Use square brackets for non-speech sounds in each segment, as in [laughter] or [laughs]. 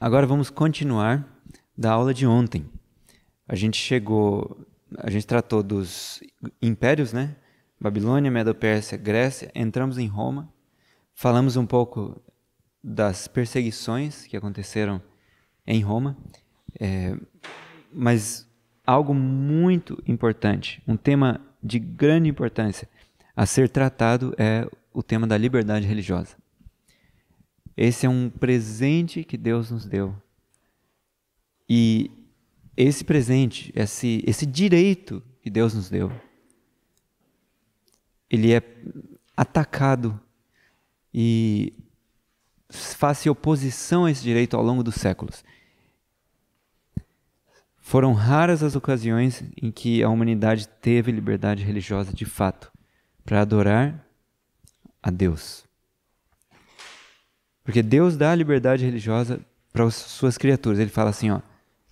Agora vamos continuar da aula de ontem. A gente chegou, a gente tratou dos impérios, né? Babilônia, Medo-Pérsia, Grécia, entramos em Roma, falamos um pouco das perseguições que aconteceram em Roma, é, mas algo muito importante, um tema de grande importância a ser tratado é o tema da liberdade religiosa. Esse é um presente que Deus nos deu. E esse presente, esse, esse direito que Deus nos deu, ele é atacado e faz oposição a esse direito ao longo dos séculos. Foram raras as ocasiões em que a humanidade teve liberdade religiosa de fato para adorar a Deus. Porque Deus dá a liberdade religiosa para as suas criaturas. Ele fala assim, ó,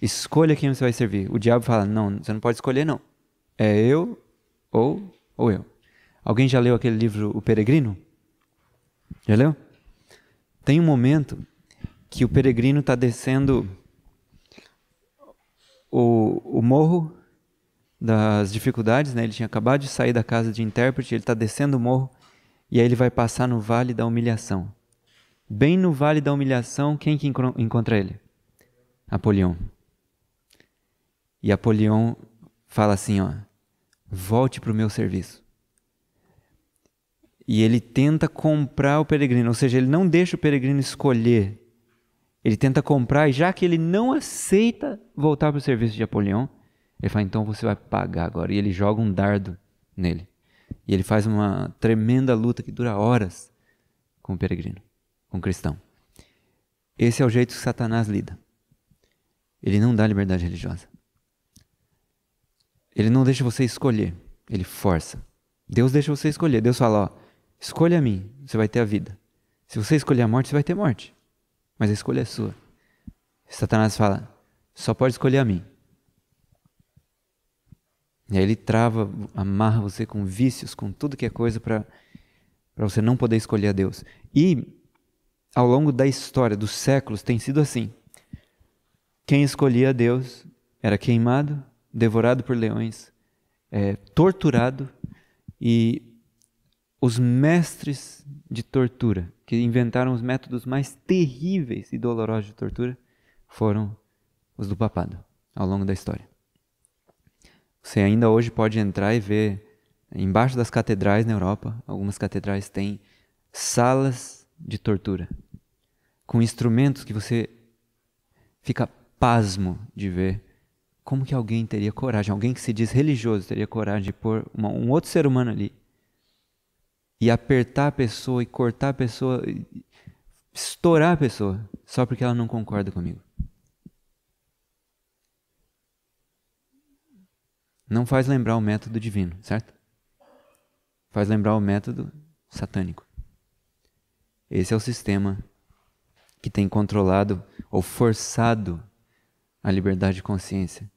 escolha quem você vai servir. O diabo fala, não, você não pode escolher não. É eu ou ou eu. Alguém já leu aquele livro O Peregrino? Já leu? Tem um momento que o peregrino está descendo o, o morro das dificuldades, né? Ele tinha acabado de sair da casa de intérprete, ele está descendo o morro e aí ele vai passar no vale da humilhação. Bem no vale da humilhação, quem que encontra ele? Apolion. E Apolion fala assim, ó, volte para o meu serviço. E ele tenta comprar o peregrino, ou seja, ele não deixa o peregrino escolher. Ele tenta comprar, e já que ele não aceita voltar para o serviço de Apolion, ele fala, então você vai pagar agora. E ele joga um dardo nele. E ele faz uma tremenda luta que dura horas com o peregrino com o cristão. Esse é o jeito que Satanás lida. Ele não dá liberdade religiosa. Ele não deixa você escolher, ele força. Deus deixa você escolher. Deus fala: ó, escolha a mim, você vai ter a vida. Se você escolher a morte, você vai ter morte. Mas a escolha é sua. Satanás fala: só pode escolher a mim. E aí ele trava, amarra você com vícios, com tudo que é coisa para você não poder escolher a Deus. E ao longo da história, dos séculos, tem sido assim. Quem escolhia Deus era queimado, devorado por leões, é, torturado e os mestres de tortura, que inventaram os métodos mais terríveis e dolorosos de tortura, foram os do papado ao longo da história. Você ainda hoje pode entrar e ver embaixo das catedrais na Europa, algumas catedrais têm salas de tortura com instrumentos que você fica pasmo de ver como que alguém teria coragem, alguém que se diz religioso teria coragem de pôr uma, um outro ser humano ali e apertar a pessoa e cortar a pessoa, estourar a pessoa só porque ela não concorda comigo. Não faz lembrar o método divino, certo? Faz lembrar o método satânico. Esse é o sistema que tem controlado ou forçado a liberdade de consciência,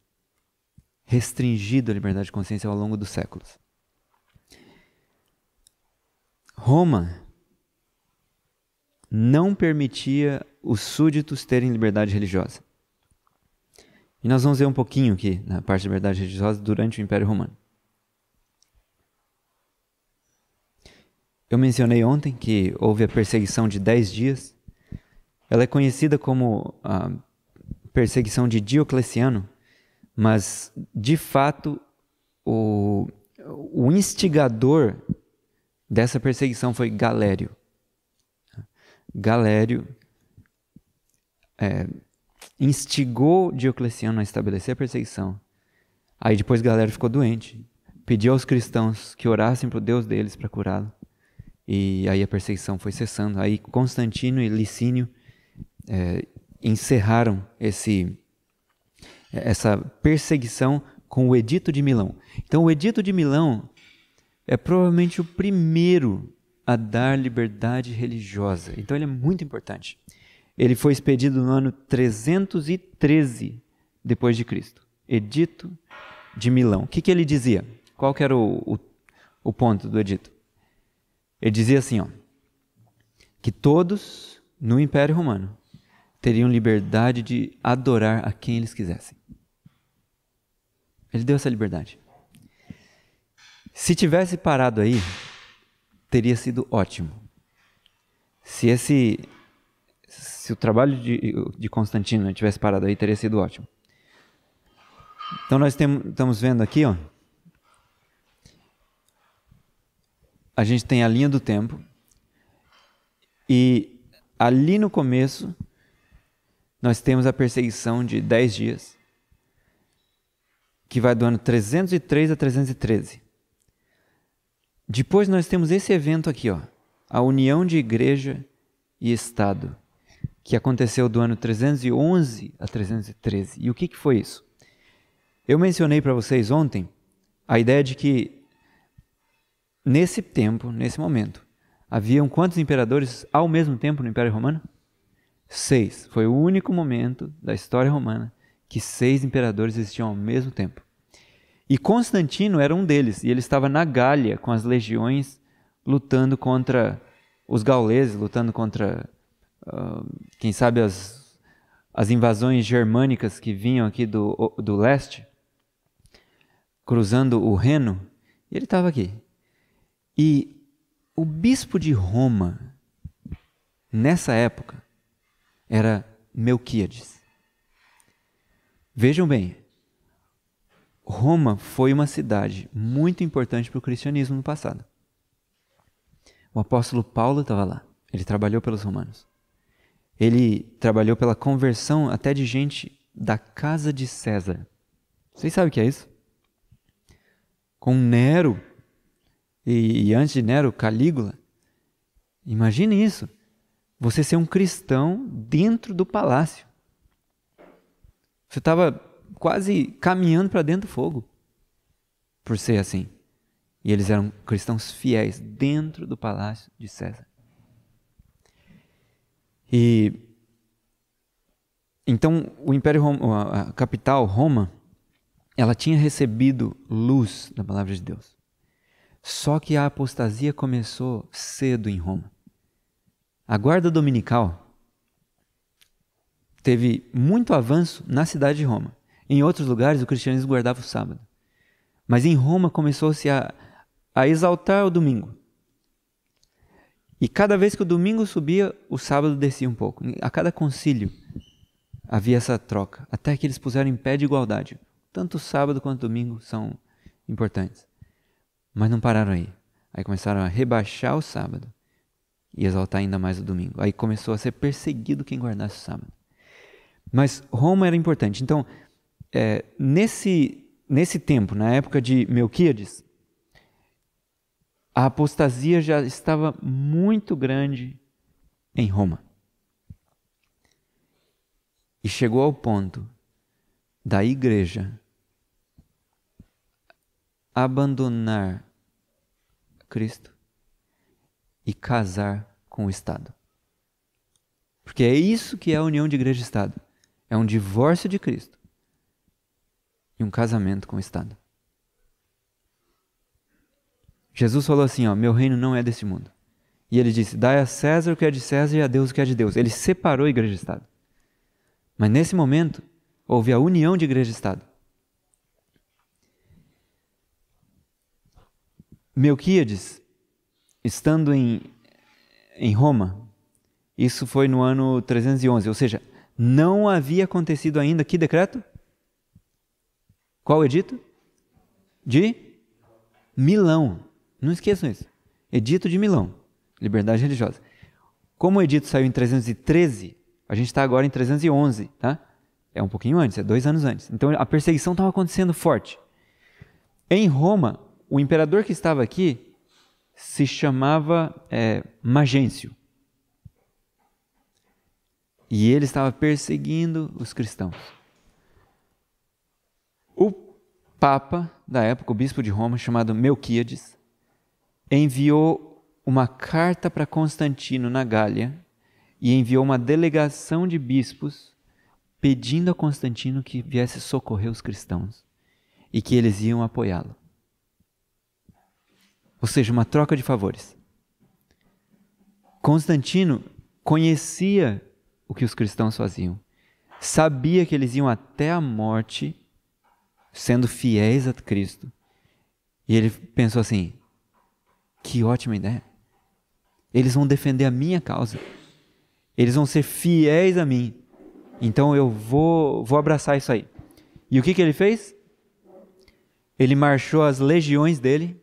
restringido a liberdade de consciência ao longo dos séculos. Roma não permitia os súditos terem liberdade religiosa. E nós vamos ver um pouquinho aqui na parte de liberdade religiosa durante o Império Romano. Eu mencionei ontem que houve a perseguição de 10 dias ela é conhecida como a perseguição de Diocleciano, mas de fato o, o instigador dessa perseguição foi Galério. Galério é, instigou Diocleciano a estabelecer a perseguição. Aí depois Galério ficou doente, pediu aos cristãos que orassem para o Deus deles para curá-lo. E aí a perseguição foi cessando. Aí Constantino e Licínio é, encerraram esse, essa perseguição com o Edito de Milão. Então, o Edito de Milão é provavelmente o primeiro a dar liberdade religiosa. Então, ele é muito importante. Ele foi expedido no ano 313 depois de Cristo. Edito de Milão. O que, que ele dizia? Qual era o, o, o ponto do edito? Ele dizia assim, ó, que todos no Império Romano teriam liberdade de adorar a quem eles quisessem. Ele deu essa liberdade. Se tivesse parado aí, teria sido ótimo. Se esse se o trabalho de, de Constantino tivesse parado aí, teria sido ótimo. Então nós estamos vendo aqui, ó, a gente tem a linha do tempo e ali no começo nós temos a perseguição de 10 dias, que vai do ano 303 a 313. Depois nós temos esse evento aqui, ó, a união de igreja e Estado, que aconteceu do ano 311 a 313. E o que, que foi isso? Eu mencionei para vocês ontem a ideia de que, nesse tempo, nesse momento, haviam quantos imperadores ao mesmo tempo no Império Romano? Seis. Foi o único momento da história romana que seis imperadores existiam ao mesmo tempo. E Constantino era um deles, e ele estava na Gália com as legiões lutando contra os gauleses, lutando contra, uh, quem sabe, as, as invasões germânicas que vinham aqui do, do leste, cruzando o Reno, e ele estava aqui. E o bispo de Roma, nessa época, era Melquíades. Vejam bem, Roma foi uma cidade muito importante para o cristianismo no passado. O apóstolo Paulo estava lá, ele trabalhou pelos romanos. Ele trabalhou pela conversão até de gente da casa de César. Vocês sabem o que é isso? Com Nero e, e antes de Nero, Calígula. Imagine isso você ser um cristão dentro do palácio. Você estava quase caminhando para dentro do fogo por ser assim. E eles eram cristãos fiéis dentro do palácio de César. E então o Império a capital Roma, ela tinha recebido luz da palavra de Deus. Só que a apostasia começou cedo em Roma. A guarda dominical teve muito avanço na cidade de Roma. Em outros lugares, o cristianismo guardava o sábado. Mas em Roma começou-se a, a exaltar o domingo. E cada vez que o domingo subia, o sábado descia um pouco. A cada concílio havia essa troca, até que eles puseram em pé de igualdade. Tanto sábado quanto domingo são importantes. Mas não pararam aí. Aí começaram a rebaixar o sábado e exaltar ainda mais o domingo. Aí começou a ser perseguido quem guardasse o sábado. Mas Roma era importante. Então, é, nesse, nesse tempo, na época de Melquíades, a apostasia já estava muito grande em Roma. E chegou ao ponto da igreja abandonar Cristo e casar com o Estado. Porque é isso que é a união de igreja e Estado. É um divórcio de Cristo e um casamento com o Estado. Jesus falou assim: ó, Meu reino não é desse mundo. E ele disse: Dai a César o que é de César e a Deus o que é de Deus. Ele separou a igreja e Estado. Mas nesse momento, houve a união de igreja e Estado. Melquíades estando em, em Roma, isso foi no ano 311, ou seja, não havia acontecido ainda que decreto? Qual edito? De Milão. Não esqueçam isso. Edito de Milão, liberdade religiosa. Como o edito saiu em 313, a gente está agora em 311, tá? É um pouquinho antes, é dois anos antes. Então a perseguição estava acontecendo forte. Em Roma, o imperador que estava aqui se chamava é, Magêncio. E ele estava perseguindo os cristãos. O Papa da época, o bispo de Roma, chamado Melquíades, enviou uma carta para Constantino na Gália e enviou uma delegação de bispos pedindo a Constantino que viesse socorrer os cristãos e que eles iam apoiá-lo ou seja, uma troca de favores. Constantino conhecia o que os cristãos faziam, sabia que eles iam até a morte sendo fiéis a Cristo. E ele pensou assim: que ótima ideia! Eles vão defender a minha causa, eles vão ser fiéis a mim, então eu vou, vou abraçar isso aí. E o que, que ele fez? Ele marchou as legiões dele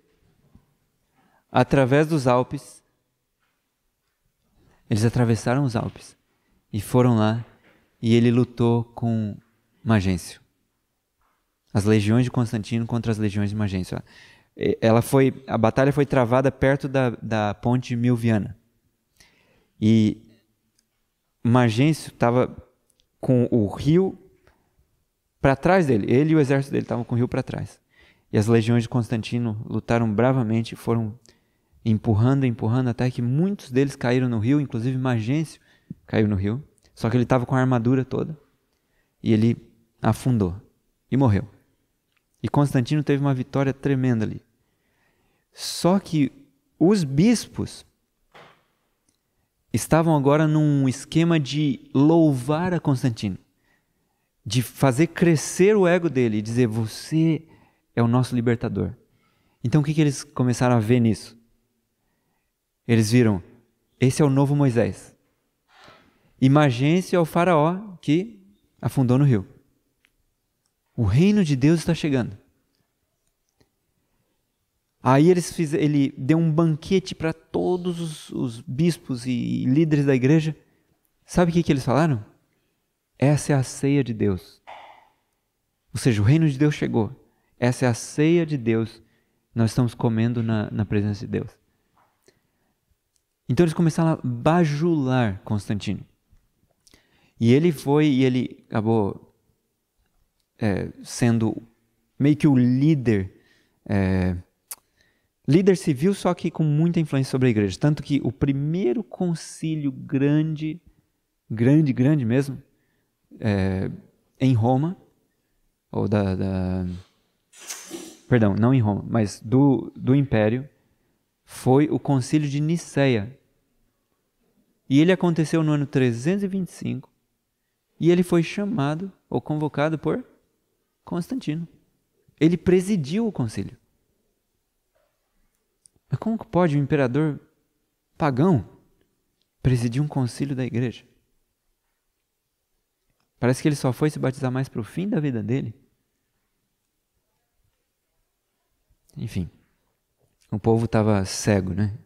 através dos Alpes. Eles atravessaram os Alpes e foram lá e ele lutou com Magêncio. As legiões de Constantino contra as legiões de Magêncio. Ela foi, a batalha foi travada perto da, da ponte Milviana. E Magêncio estava com o rio para trás dele. Ele e o exército dele estavam com o rio para trás. E as legiões de Constantino lutaram bravamente, foram empurrando, empurrando, até que muitos deles caíram no rio, inclusive Magêncio caiu no rio. Só que ele estava com a armadura toda e ele afundou e morreu. E Constantino teve uma vitória tremenda ali. Só que os bispos estavam agora num esquema de louvar a Constantino, de fazer crescer o ego dele e dizer: Você é o nosso libertador. Então o que, que eles começaram a ver nisso? Eles viram: esse é o novo Moisés. Imagine-se ao é Faraó que afundou no rio. O reino de Deus está chegando. Aí eles fiz, ele deu um banquete para todos os, os, bispos e líderes da igreja. Sabe o que, que eles falaram? Essa é a ceia de Deus. Ou seja, o reino de Deus chegou. Essa é a ceia de Deus. Nós estamos comendo na, na presença de Deus. Então eles começaram a bajular Constantino. E ele foi e ele acabou é, sendo meio que o líder, é, líder civil, só que com muita influência sobre a igreja. Tanto que o primeiro concílio grande, grande, grande mesmo, é, em Roma, ou da, da, Perdão, não em Roma, mas do, do Império foi o concílio de Niceia. E ele aconteceu no ano 325, e ele foi chamado ou convocado por Constantino. Ele presidiu o concílio. Mas como que pode um imperador pagão presidir um concílio da igreja? Parece que ele só foi se batizar mais para o fim da vida dele. Enfim. O povo estava cego, né?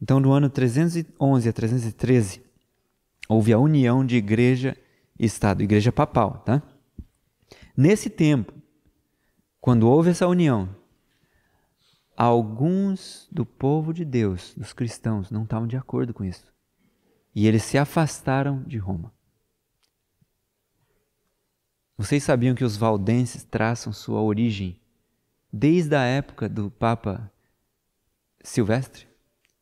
Então, do ano 311 a 313, houve a união de igreja e Estado, igreja papal, tá? Nesse tempo, quando houve essa união, alguns do povo de Deus, dos cristãos, não estavam de acordo com isso. E eles se afastaram de Roma. Vocês sabiam que os valdenses traçam sua origem desde a época do Papa Silvestre,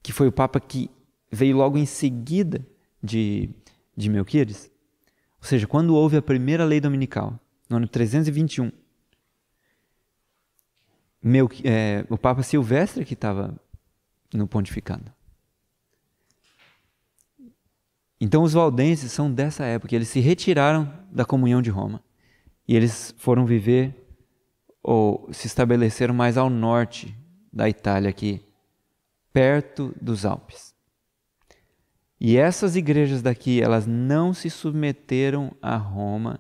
que foi o Papa que veio logo em seguida de, de Melquiades. Ou seja, quando houve a primeira lei dominical, no ano 321, é, o Papa Silvestre que estava no pontificado. Então os valdenses são dessa época, eles se retiraram da comunhão de Roma e eles foram viver ou se estabeleceram mais ao norte da Itália, que perto dos Alpes. E essas igrejas daqui, elas não se submeteram a Roma,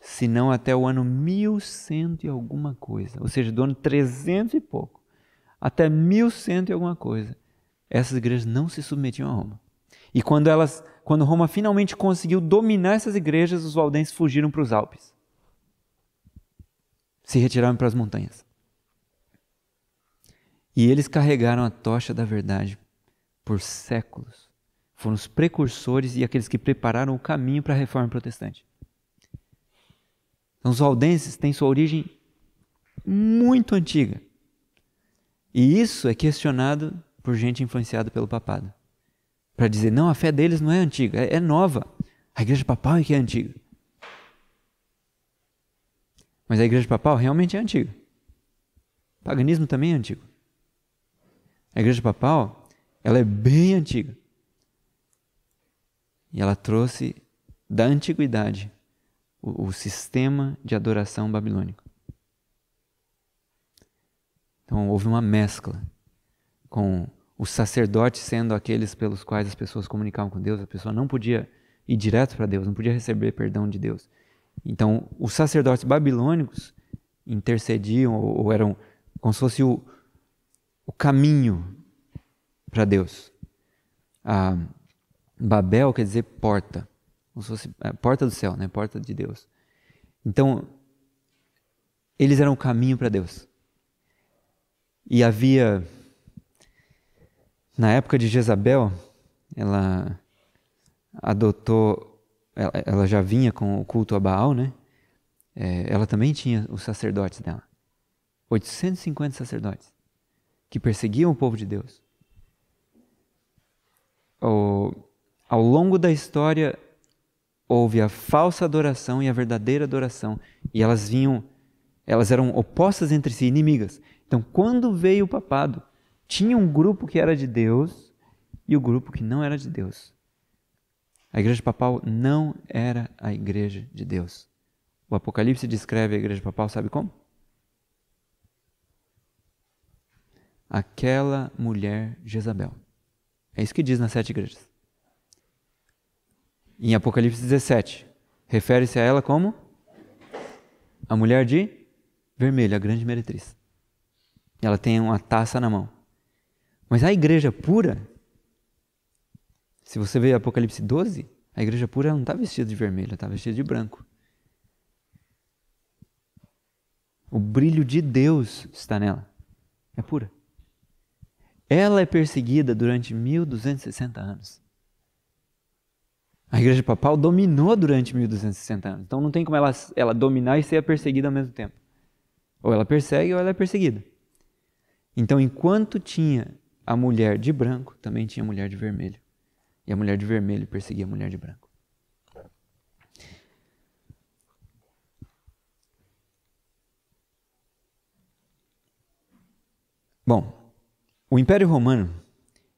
senão até o ano 1100 e alguma coisa, ou seja, do ano 300 e pouco, até 1100 e alguma coisa. Essas igrejas não se submetiam a Roma. E quando elas, quando Roma finalmente conseguiu dominar essas igrejas, os valdenses fugiram para os Alpes. Se retiraram para as montanhas. E eles carregaram a tocha da verdade por séculos. Foram os precursores e aqueles que prepararam o caminho para a reforma protestante. Então, os valdenses têm sua origem muito antiga. E isso é questionado por gente influenciada pelo papado. Para dizer, não, a fé deles não é antiga, é, é nova. A igreja papal é que é antiga. Mas a igreja papal realmente é antiga. O paganismo também é antigo. A igreja papal, ela é bem antiga. E ela trouxe da antiguidade o, o sistema de adoração babilônico. Então houve uma mescla com os sacerdotes sendo aqueles pelos quais as pessoas comunicavam com Deus, a pessoa não podia ir direto para Deus, não podia receber perdão de Deus. Então, os sacerdotes babilônicos intercediam ou, ou eram como se fosse o, o caminho para Deus. Ah, Babel quer dizer porta, como se fosse é, porta do céu, né? Porta de Deus. Então eles eram o caminho para Deus. E havia na época de Jezabel, ela adotou, ela, ela já vinha com o culto a Baal, né? É, ela também tinha os sacerdotes dela, 850 sacerdotes que perseguiam o povo de Deus. ao longo da história, houve a falsa adoração e a verdadeira adoração, e elas vinham, elas eram opostas entre si, inimigas. Então, quando veio o papado, tinha um grupo que era de Deus e o grupo que não era de Deus. A igreja papal não era a igreja de Deus. O Apocalipse descreve a igreja papal, sabe como? aquela mulher Jezabel. É isso que diz nas sete igrejas. Em Apocalipse 17, refere-se a ela como a mulher de vermelho, a grande meretriz. Ela tem uma taça na mão. Mas a igreja pura, se você vê Apocalipse 12, a igreja pura não está vestida de vermelho, está vestida de branco. O brilho de Deus está nela. É pura. Ela é perseguida durante 1260 anos. A igreja papal dominou durante 1260 anos. Então não tem como ela, ela dominar e ser perseguida ao mesmo tempo. Ou ela persegue ou ela é perseguida. Então, enquanto tinha a mulher de branco, também tinha a mulher de vermelho. E a mulher de vermelho perseguia a mulher de branco. Bom, o Império Romano,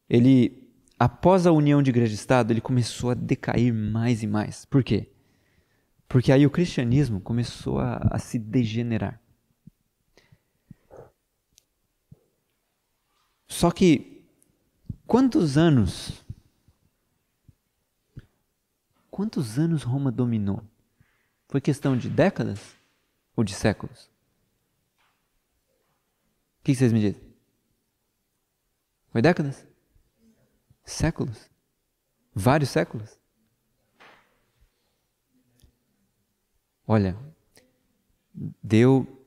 ele após a união de igreja e estado, ele começou a decair mais e mais. Por quê? Porque aí o cristianismo começou a, a se degenerar. Só que quantos anos quantos anos Roma dominou? Foi questão de décadas ou de séculos? O que vocês me dizem? Foi décadas? Séculos? Vários séculos? Olha, deu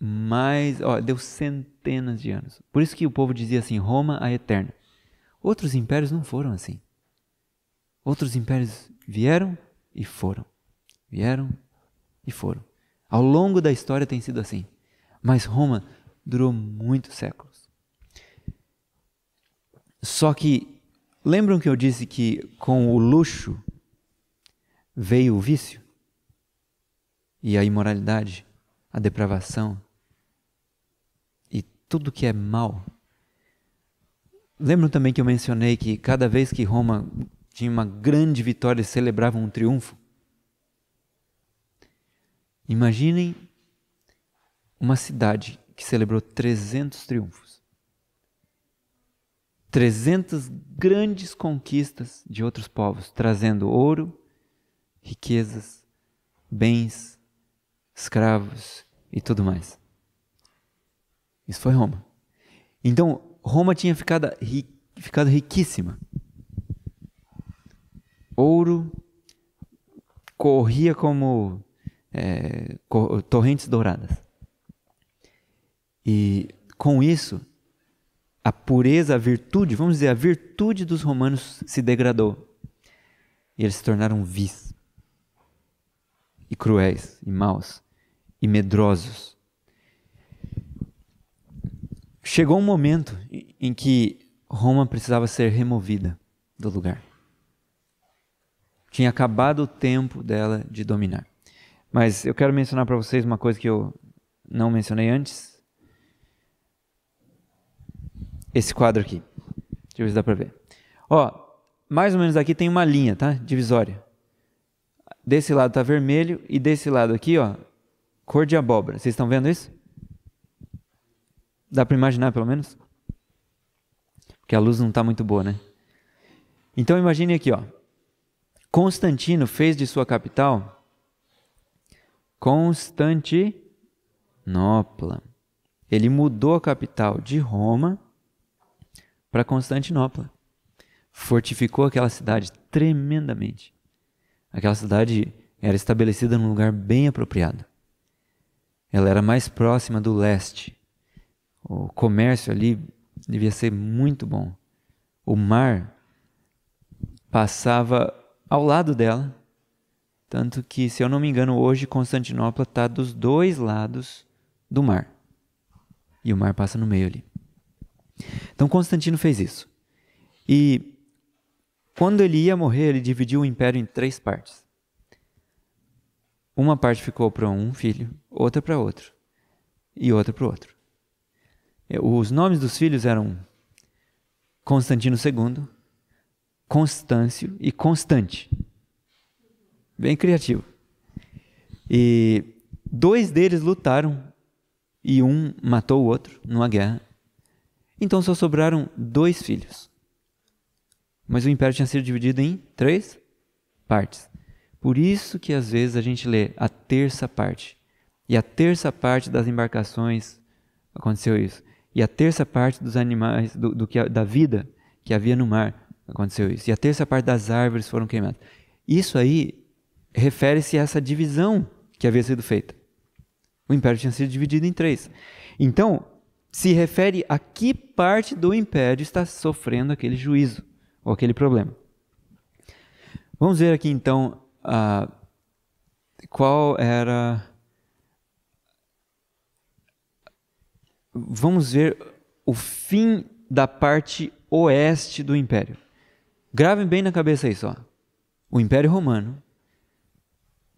mais, ó, deu centenas de anos. Por isso que o povo dizia assim, Roma a eterna. Outros impérios não foram assim. Outros impérios vieram e foram. Vieram e foram. Ao longo da história tem sido assim. Mas Roma durou muito século. Só que, lembram que eu disse que com o luxo veio o vício? E a imoralidade, a depravação e tudo que é mal. Lembram também que eu mencionei que cada vez que Roma tinha uma grande vitória e celebrava um triunfo? Imaginem uma cidade que celebrou 300 triunfos. 300 grandes conquistas de outros povos, trazendo ouro, riquezas, bens, escravos e tudo mais. Isso foi Roma. Então, Roma tinha ficado, ri, ficado riquíssima. Ouro corria como é, douradas. E com isso, a pureza, a virtude, vamos dizer, a virtude dos romanos se degradou. E eles se tornaram vis, e cruéis, e maus, e medrosos. Chegou um momento em que Roma precisava ser removida do lugar. Tinha acabado o tempo dela de dominar. Mas eu quero mencionar para vocês uma coisa que eu não mencionei antes, esse quadro aqui. Deixa eu ver se dá para ver. Ó, mais ou menos aqui tem uma linha, tá? Divisória. Desse lado tá vermelho e desse lado aqui, ó, cor de abóbora. Vocês estão vendo isso? Dá para imaginar, pelo menos? Porque a luz não está muito boa, né? Então imagine aqui, ó. Constantino fez de sua capital Constantinopla. Ele mudou a capital de Roma para Constantinopla. Fortificou aquela cidade tremendamente. Aquela cidade era estabelecida num lugar bem apropriado. Ela era mais próxima do leste. O comércio ali devia ser muito bom. O mar passava ao lado dela, tanto que, se eu não me engano, hoje Constantinopla está dos dois lados do mar. E o mar passa no meio ali. Então Constantino fez isso. E quando ele ia morrer, ele dividiu o império em três partes. Uma parte ficou para um filho, outra para outro, e outra para outro. Os nomes dos filhos eram Constantino II, Constâncio e Constante. Bem criativo. E dois deles lutaram e um matou o outro numa guerra. Então só sobraram dois filhos. Mas o império tinha sido dividido em três partes. Por isso que às vezes a gente lê a terça parte. E a terça parte das embarcações aconteceu isso. E a terça parte dos animais, do, do que, da vida que havia no mar aconteceu isso. E a terça parte das árvores foram queimadas. Isso aí refere-se a essa divisão que havia sido feita. O império tinha sido dividido em três. Então, se refere a que parte do império está sofrendo aquele juízo ou aquele problema. Vamos ver aqui então uh, qual era. Vamos ver o fim da parte oeste do império. Gravem bem na cabeça isso. Ó. O Império Romano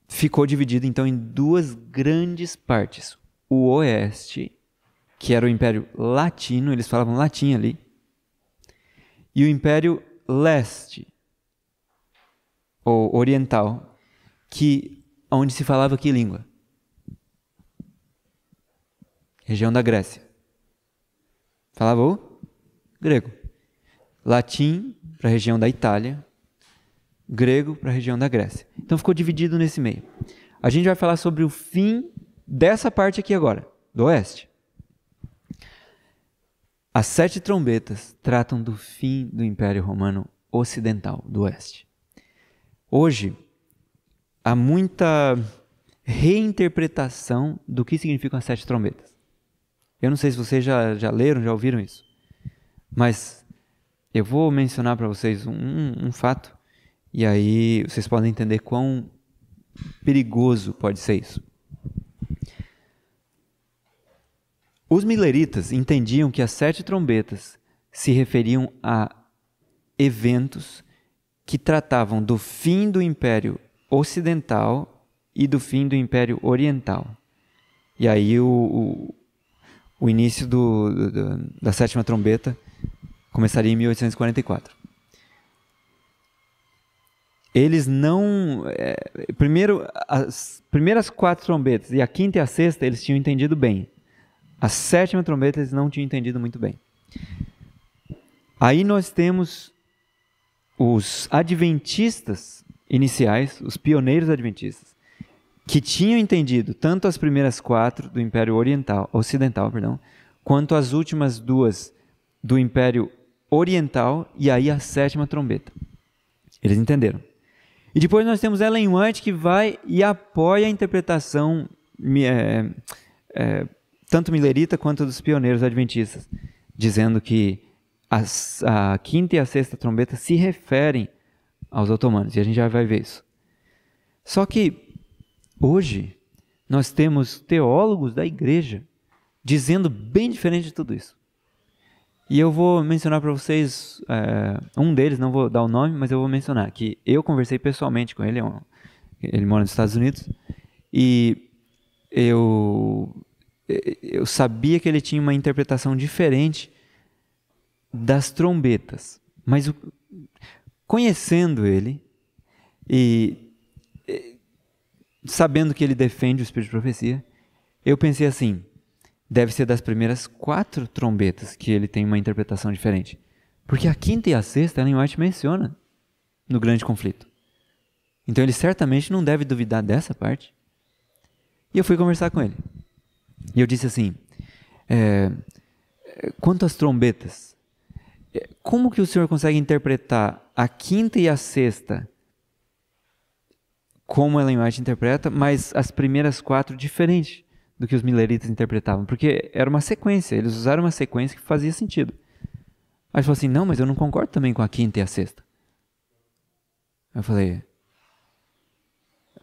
ficou dividido então em duas grandes partes: o oeste que era o Império Latino, eles falavam latim ali, e o Império Leste, ou Oriental, que onde se falava que língua? Região da Grécia. Falava o grego. Latim para a região da Itália, grego para a região da Grécia. Então ficou dividido nesse meio. A gente vai falar sobre o fim dessa parte aqui agora, do oeste. As sete trombetas tratam do fim do Império Romano Ocidental, do Oeste. Hoje, há muita reinterpretação do que significam as sete trombetas. Eu não sei se vocês já, já leram, já ouviram isso, mas eu vou mencionar para vocês um, um, um fato, e aí vocês podem entender quão perigoso pode ser isso. Os mileritas entendiam que as sete trombetas se referiam a eventos que tratavam do fim do Império Ocidental e do fim do Império Oriental. E aí o, o, o início do, do, da sétima trombeta começaria em 1844. Eles não. É, primeiro, as primeiras quatro trombetas e a quinta e a sexta eles tinham entendido bem. A sétima trombeta eles não tinham entendido muito bem. Aí nós temos os adventistas iniciais, os pioneiros adventistas, que tinham entendido tanto as primeiras quatro do Império Oriental, Ocidental, perdão, quanto as últimas duas do Império Oriental e aí a sétima trombeta. Eles entenderam. E depois nós temos Ellen White que vai e apoia a interpretação é, é, tanto Millerita quanto dos pioneiros adventistas, dizendo que as, a quinta e a sexta trombeta se referem aos otomanos, e a gente já vai ver isso. Só que hoje nós temos teólogos da igreja dizendo bem diferente de tudo isso. E eu vou mencionar para vocês é, um deles, não vou dar o nome, mas eu vou mencionar que eu conversei pessoalmente com ele, é ele mora nos Estados Unidos, e eu eu sabia que ele tinha uma interpretação diferente das trombetas. Mas o, conhecendo ele e, e sabendo que ele defende o espírito de profecia, eu pensei assim: deve ser das primeiras quatro trombetas que ele tem uma interpretação diferente. Porque a quinta e a sexta, Ellen White menciona no grande conflito. Então ele certamente não deve duvidar dessa parte. E eu fui conversar com ele. E eu disse assim: é, é quanto às trombetas, é, como que o senhor consegue interpretar a quinta e a sexta como Ellen White interpreta, mas as primeiras quatro diferentes do que os mileritas interpretavam? Porque era uma sequência, eles usaram uma sequência que fazia sentido. Aí falou assim: não, mas eu não concordo também com a quinta e a sexta. Eu falei: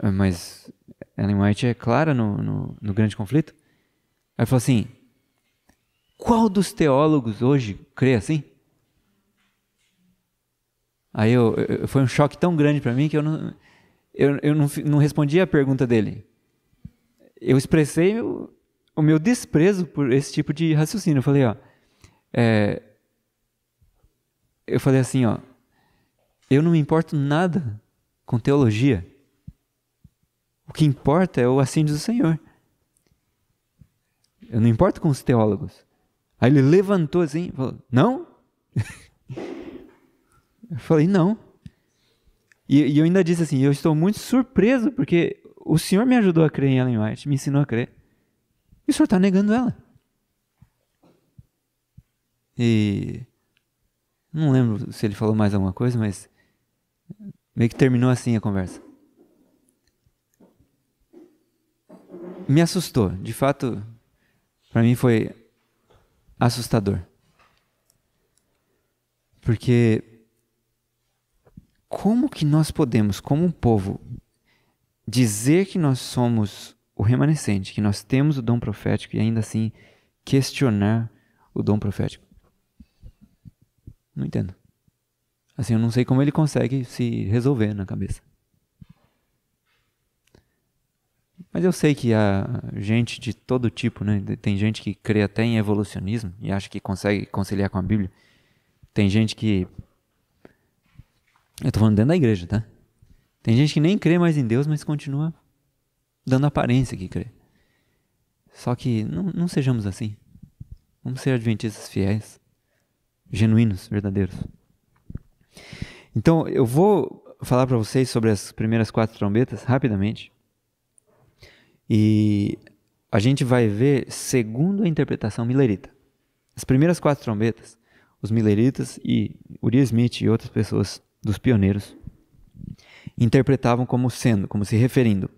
é, mas Ellen White é clara no, no, no grande conflito? Aí falou assim: qual dos teólogos hoje crê assim? Aí eu, eu foi um choque tão grande para mim que eu, não, eu, eu não, não respondi a pergunta dele. Eu expressei o, o meu desprezo por esse tipo de raciocínio. Eu falei, ó, é, eu falei assim, ó, eu não me importo nada com teologia. O que importa é o assim diz o Senhor. Eu não importo com os teólogos. Aí ele levantou assim, falou: Não? [laughs] eu falei: Não. E, e, eu ainda disse assim: Eu estou muito surpreso porque o senhor me ajudou a crer em Ellen White, me ensinou a crer. E o senhor está negando ela. E. Não lembro se ele falou mais alguma coisa, mas. Meio que terminou assim a conversa. Me assustou. De fato, para mim foi assustador. Porque como que nós podemos, como um povo, dizer que nós somos o remanescente, que nós temos o dom profético e ainda assim questionar o dom profético? Não entendo. Assim, eu não sei como ele consegue se resolver na cabeça. Mas eu sei que há gente de todo tipo, né? Tem gente que crê até em evolucionismo e acha que consegue conciliar com a Bíblia. Tem gente que. Eu tô falando dentro da igreja, tá? Tem gente que nem crê mais em Deus, mas continua dando aparência que crê. Só que não, não sejamos assim. Vamos ser adventistas fiéis, genuínos, verdadeiros. Então, eu vou falar para vocês sobre as primeiras quatro trombetas rapidamente. E a gente vai ver, segundo a interpretação milerita, as primeiras quatro trombetas, os mileritas e Uri Smith e outras pessoas dos pioneiros interpretavam como sendo, como se referindo.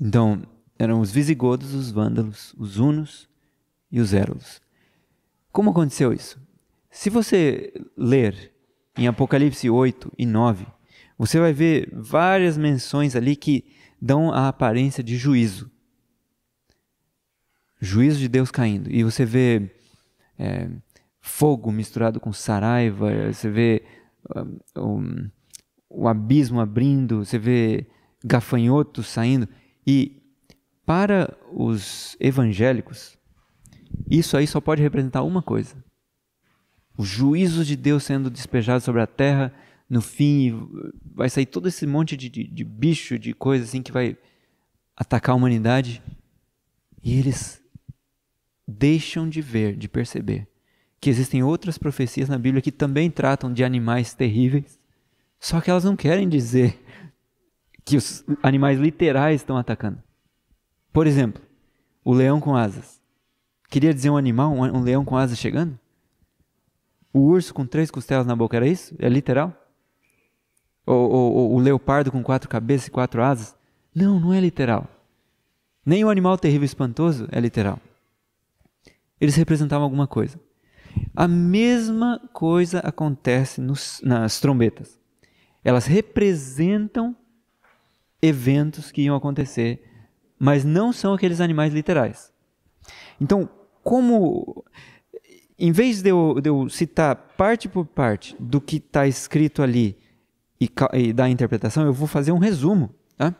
Então, eram os visigodos, os vândalos, os hunos e os érulos. Como aconteceu isso? Se você ler em Apocalipse 8 e 9, você vai ver várias menções ali que dão a aparência de juízo. Juízo de Deus caindo. E você vê é, fogo misturado com saraiva, você vê ah, um, o abismo abrindo, você vê gafanhotos saindo. E para os evangélicos, isso aí só pode representar uma coisa: o juízo de Deus sendo despejado sobre a terra no fim vai sair todo esse monte de, de, de bicho, de coisa assim que vai atacar a humanidade. E eles deixam de ver, de perceber que existem outras profecias na Bíblia que também tratam de animais terríveis, só que elas não querem dizer que os animais literais estão atacando. Por exemplo, o leão com asas. Queria dizer um animal, um leão com asas chegando? O urso com três costelas na boca, era isso? É literal? ou, ou, ou o leopardo com quatro cabeças e quatro asas. Não, não é literal. Nem o animal terrível e espantoso é literal. Eles representavam alguma coisa. A mesma coisa acontece nos, nas trombetas. Elas representam eventos que iam acontecer, mas não são aqueles animais literais. Então, como. Em vez de eu, de eu citar parte por parte do que está escrito ali e, e da interpretação, eu vou fazer um resumo. Tá?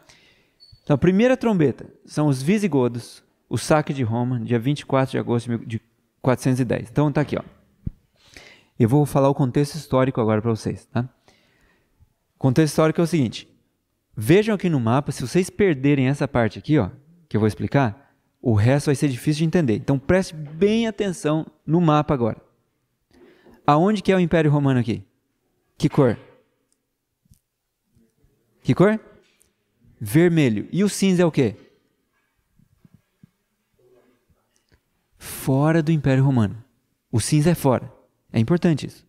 Então, a primeira trombeta são os visigodos, o saque de Roma, dia 24 de agosto de 410. Então está aqui, ó. Eu vou falar o contexto histórico agora para vocês, tá? O contexto histórico é o seguinte: vejam aqui no mapa, se vocês perderem essa parte aqui, ó, que eu vou explicar, o resto vai ser difícil de entender. Então preste bem atenção no mapa agora. Aonde que é o Império Romano aqui? Que cor? Que cor? Vermelho. E o cinza é o quê? Fora do Império Romano. O cinza é fora. É importante isso.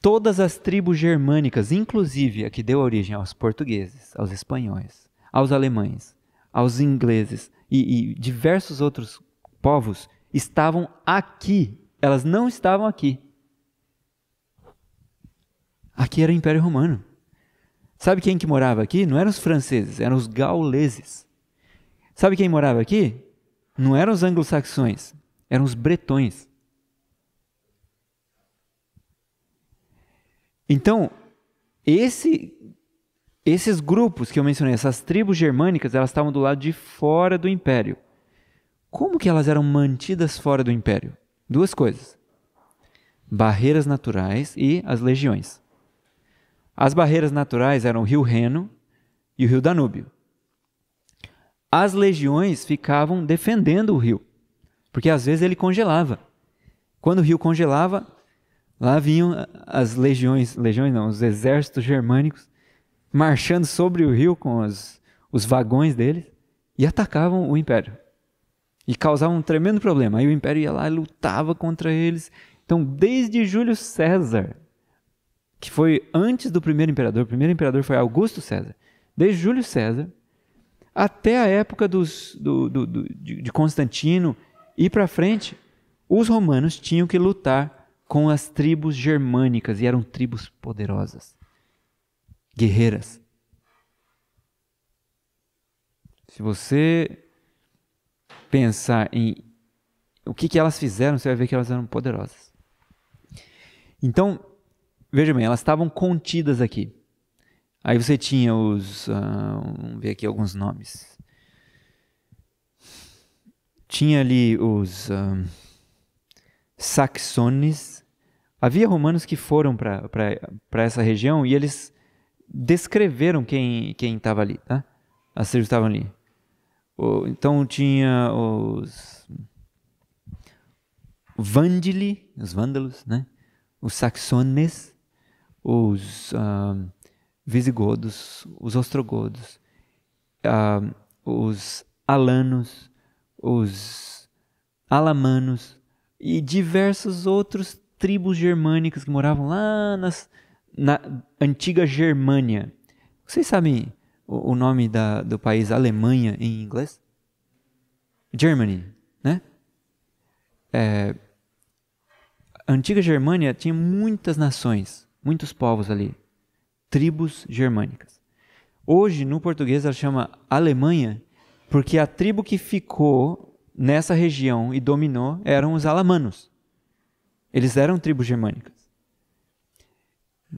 Todas as tribos germânicas, inclusive a que deu origem aos portugueses, aos espanhóis, aos alemães, aos ingleses e, e diversos outros povos, estavam aqui. Elas não estavam aqui. Aqui era o Império Romano. Sabe quem que morava aqui? Não eram os franceses, eram os gauleses. Sabe quem morava aqui? Não eram os anglo-saxões, eram os bretões. Então, esse, esses grupos que eu mencionei, essas tribos germânicas, elas estavam do lado de fora do império. Como que elas eram mantidas fora do império? Duas coisas: barreiras naturais e as legiões. As barreiras naturais eram o rio Reno e o rio Danúbio. As legiões ficavam defendendo o rio, porque às vezes ele congelava. Quando o rio congelava, lá vinham ah, as legiões, legiões não, os exércitos germânicos marchando sobre o rio com os, os vagões deles e atacavam o império. E causavam um tremendo problema. Aí o império ia lá e lutava contra eles. Então, desde Júlio César, que foi antes do primeiro imperador. O primeiro imperador foi Augusto César. Desde Júlio César até a época dos, do, do, do, de Constantino e para frente, os romanos tinham que lutar com as tribos germânicas e eram tribos poderosas, guerreiras. Se você pensar em o que, que elas fizeram, você vai ver que elas eram poderosas. Então, veja bem, elas estavam contidas aqui. Aí você tinha os. Uh, vamos ver aqui alguns nomes. Tinha ali os uh, saxones. Havia romanos que foram para essa região e eles descreveram quem estava ali, tá? As tribos estavam ali. então tinha os Vandili, os vândalos, né? Os saxones, os uh, visigodos, os ostrogodos, uh, os alanos, os alamanos e diversos outros tribos germânicas que moravam lá nas, na antiga Germânia. Vocês sabem o, o nome da, do país Alemanha em inglês? Germany, né? É, a antiga Germânia tinha muitas nações muitos povos ali, tribos germânicas. Hoje, no português, ela chama Alemanha, porque a tribo que ficou nessa região e dominou eram os alamanos. Eles eram tribos germânicas.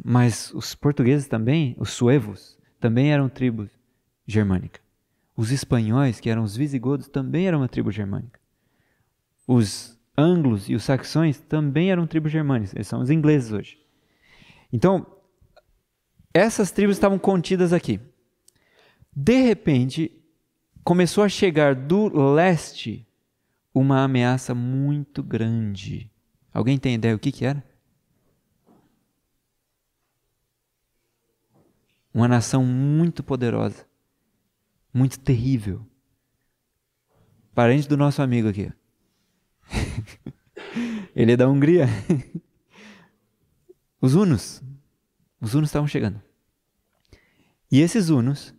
Mas os portugueses também, os suevos, também eram tribos germânica. Os espanhóis, que eram os visigodos, também eram uma tribo germânica. Os anglos e os saxões também eram tribos germânicas. Eles são os ingleses hoje. Então, essas tribos estavam contidas aqui. De repente, começou a chegar do leste uma ameaça muito grande. Alguém tem ideia o que, que era? Uma nação muito poderosa, muito terrível. Parente do nosso amigo aqui. [laughs] Ele é da Hungria. [laughs] Os hunos. Os hunos estavam chegando. E esses hunos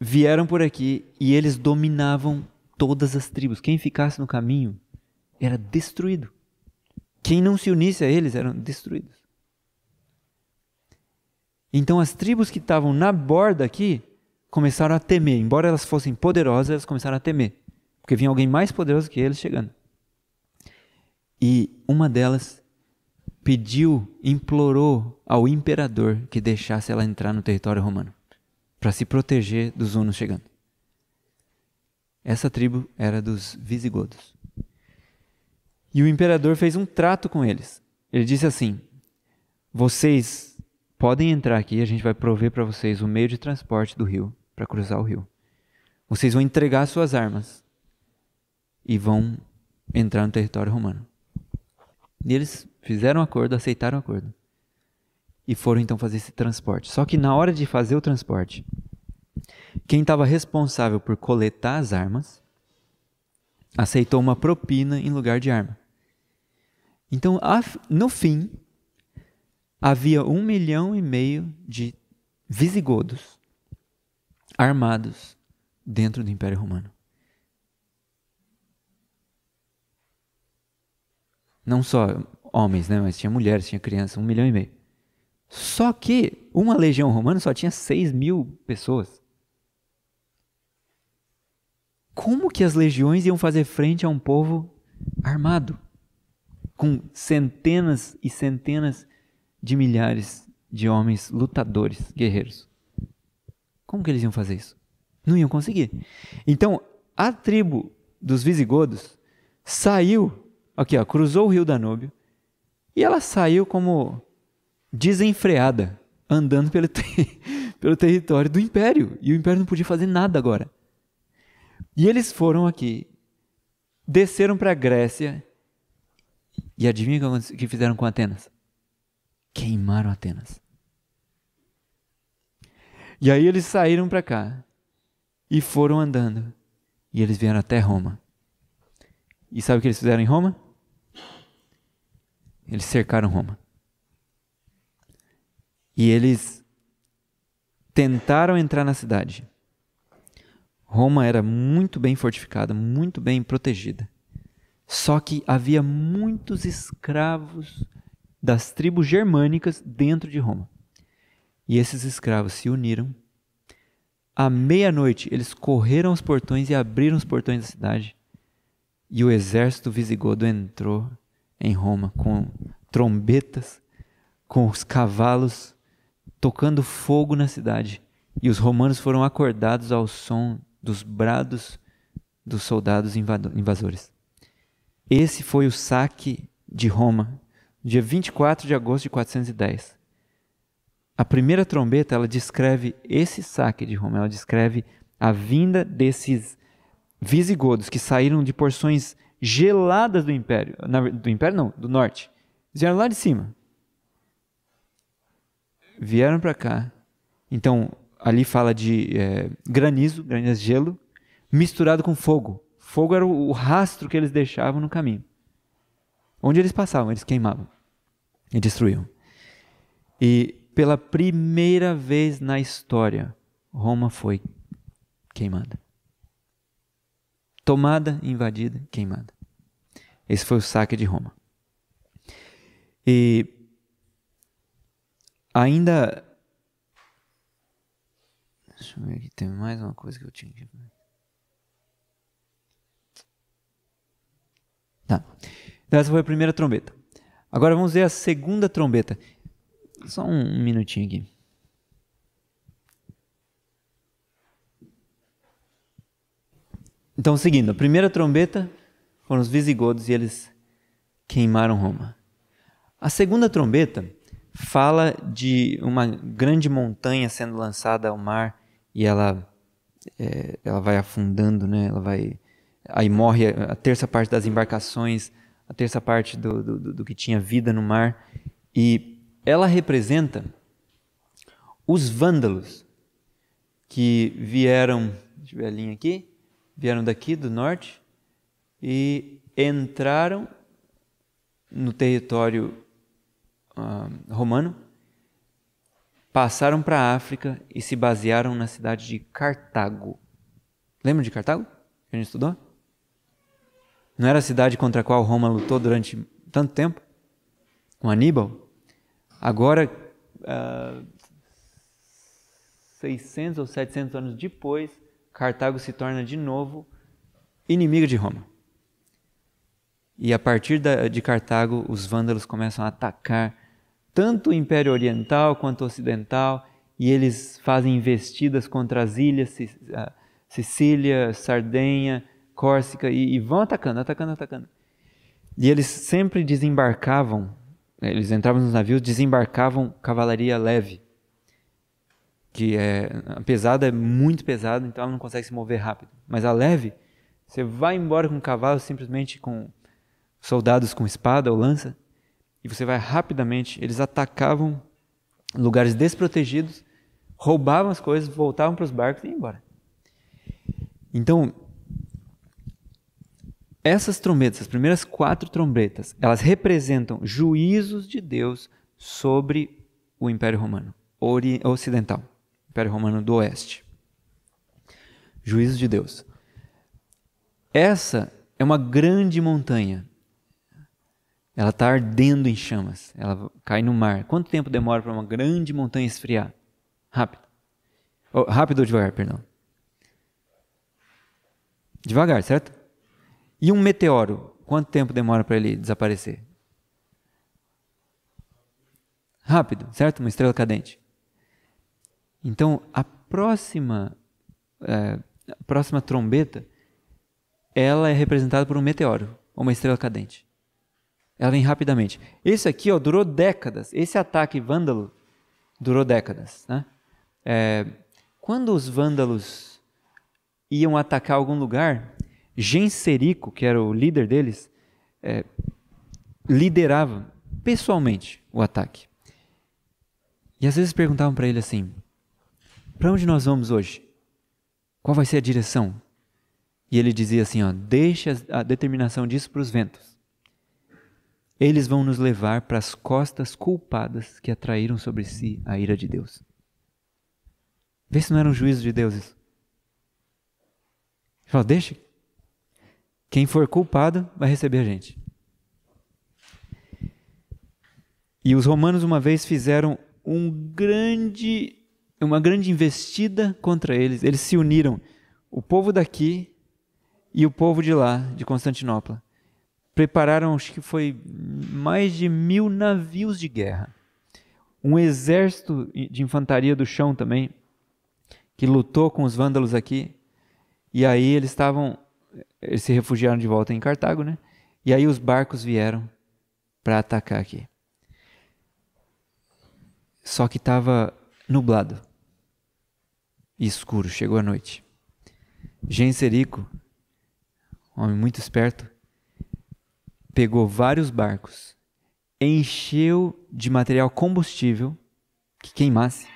vieram por aqui e eles dominavam todas as tribos. Quem ficasse no caminho era destruído. Quem não se unisse a eles eram destruídos. Então as tribos que estavam na borda aqui começaram a temer. Embora elas fossem poderosas, elas começaram a temer. Porque vinha alguém mais poderoso que eles chegando. E uma delas pediu, implorou ao imperador que deixasse ela entrar no território romano, para se proteger dos hunos chegando. Essa tribo era dos visigodos. E o imperador fez um trato com eles. Ele disse assim: Vocês podem entrar aqui, a gente vai prover para vocês o meio de transporte do rio, para cruzar o rio. Vocês vão entregar suas armas e vão entrar no território romano. E eles fizeram um acordo, aceitaram o um acordo. E foram então fazer esse transporte. Só que na hora de fazer o transporte, quem estava responsável por coletar as armas aceitou uma propina em lugar de arma. Então, no fim, havia um milhão e meio de visigodos armados dentro do Império Romano. Não só homens, né? Mas tinha mulheres, tinha crianças, um milhão e meio. Só que uma legião romana só tinha 6 mil pessoas. Como que as legiões iam fazer frente a um povo armado? Com centenas e centenas de milhares de homens lutadores, guerreiros. Como que eles iam fazer isso? Não iam conseguir. Então, a tribo dos visigodos saiu Aqui, ó, cruzou o rio Danúbio e ela saiu como desenfreada, andando pelo, ter... [laughs] pelo território do império. E o império não podia fazer nada agora. E eles foram aqui, desceram para a Grécia e adivinha o que fizeram com Atenas? Queimaram Atenas. E aí eles saíram para cá e foram andando. E eles vieram até Roma. E sabe o que eles fizeram em Roma? Eles cercaram Roma. E eles tentaram entrar na cidade. Roma era muito bem fortificada, muito bem protegida. Só que havia muitos escravos das tribos germânicas dentro de Roma. E esses escravos se uniram. À meia-noite, eles correram os portões e abriram os portões da cidade. E o exército visigodo entrou em Roma, com trombetas, com os cavalos tocando fogo na cidade. E os romanos foram acordados ao som dos brados dos soldados invasores. Esse foi o saque de Roma, dia 24 de agosto de 410. A primeira trombeta, ela descreve esse saque de Roma, ela descreve a vinda desses visigodos que saíram de porções geladas do Império. do Império não, do Norte. vieram lá de cima. Vieram para cá. Então, ali fala de é, granizo, granizo gelo, misturado com fogo. Fogo era o rastro que eles deixavam no caminho. Onde eles passavam, eles queimavam e destruíam. E pela primeira vez na história, Roma foi queimada tomada, invadida, queimada. Esse foi o saque de Roma. E ainda. Deixa eu ver aqui, tem mais uma coisa que eu tinha que. Tá. Então, essa foi a primeira trombeta. Agora vamos ver a segunda trombeta. Só um minutinho aqui. Então, seguindo, a primeira trombeta foram os visigodos e eles queimaram Roma. A segunda trombeta fala de uma grande montanha sendo lançada ao mar e ela, é, ela vai afundando, né? Ela vai, aí morre a terça parte das embarcações, a terça parte do, do, do que tinha vida no mar e ela representa os vândalos que vieram, deixa eu ver a linha aqui, vieram daqui do norte e entraram no território uh, romano, passaram para a África e se basearam na cidade de Cartago. Lembra de Cartago? Que a gente estudou? Não era a cidade contra a qual Roma lutou durante tanto tempo? Com Aníbal? Agora, uh, ah, 600 ou 700 anos depois, Cartago se torna de novo inimigo de Roma. E a partir de Cartago, os vândalos começam a atacar tanto o Império Oriental quanto o Ocidental, e eles fazem investidas contra as ilhas, Sicília, Sardenha, Córsica, e vão atacando, atacando, atacando. E eles sempre desembarcavam, né, eles entravam nos navios, desembarcavam cavalaria leve que é a pesada é muito pesada, então ela não consegue se mover rápido. Mas a leve, você vai embora com cavalo simplesmente com soldados com espada ou lança e você vai rapidamente. Eles atacavam lugares desprotegidos, roubavam as coisas, voltavam para os barcos e iam embora. Então essas trombetas, as primeiras quatro trombetas, elas representam juízos de Deus sobre o Império Romano ocidental. Império Romano do Oeste. Juízo de Deus. Essa é uma grande montanha. Ela está ardendo em chamas. Ela cai no mar. Quanto tempo demora para uma grande montanha esfriar? Rápido. Oh, rápido ou devagar, perdão? Devagar, certo? E um meteoro? Quanto tempo demora para ele desaparecer? Rápido, certo? Uma estrela cadente. Então, a próxima, é, a próxima trombeta, ela é representada por um meteoro, uma estrela cadente. Ela vem rapidamente. Esse aqui ó, durou décadas. Esse ataque vândalo durou décadas. Né? É, quando os vândalos iam atacar algum lugar, Genserico, que era o líder deles, é, liderava pessoalmente o ataque. E às vezes perguntavam para ele assim: para onde nós vamos hoje? Qual vai ser a direção? E ele dizia assim: ó, deixa a determinação disso para os ventos. Eles vão nos levar para as costas culpadas que atraíram sobre si a ira de Deus. Vê se não era um juízo de Deus isso. Ele falou: deixa. Quem for culpado vai receber a gente. E os romanos uma vez fizeram um grande é uma grande investida contra eles. Eles se uniram, o povo daqui e o povo de lá, de Constantinopla. Prepararam, acho que foi mais de mil navios de guerra. Um exército de infantaria do chão também, que lutou com os vândalos aqui. E aí eles estavam, eles se refugiaram de volta em Cartago, né? E aí os barcos vieram para atacar aqui. Só que estava nublado e escuro, chegou a noite. Genserico, homem muito esperto, pegou vários barcos, encheu de material combustível que queimasse,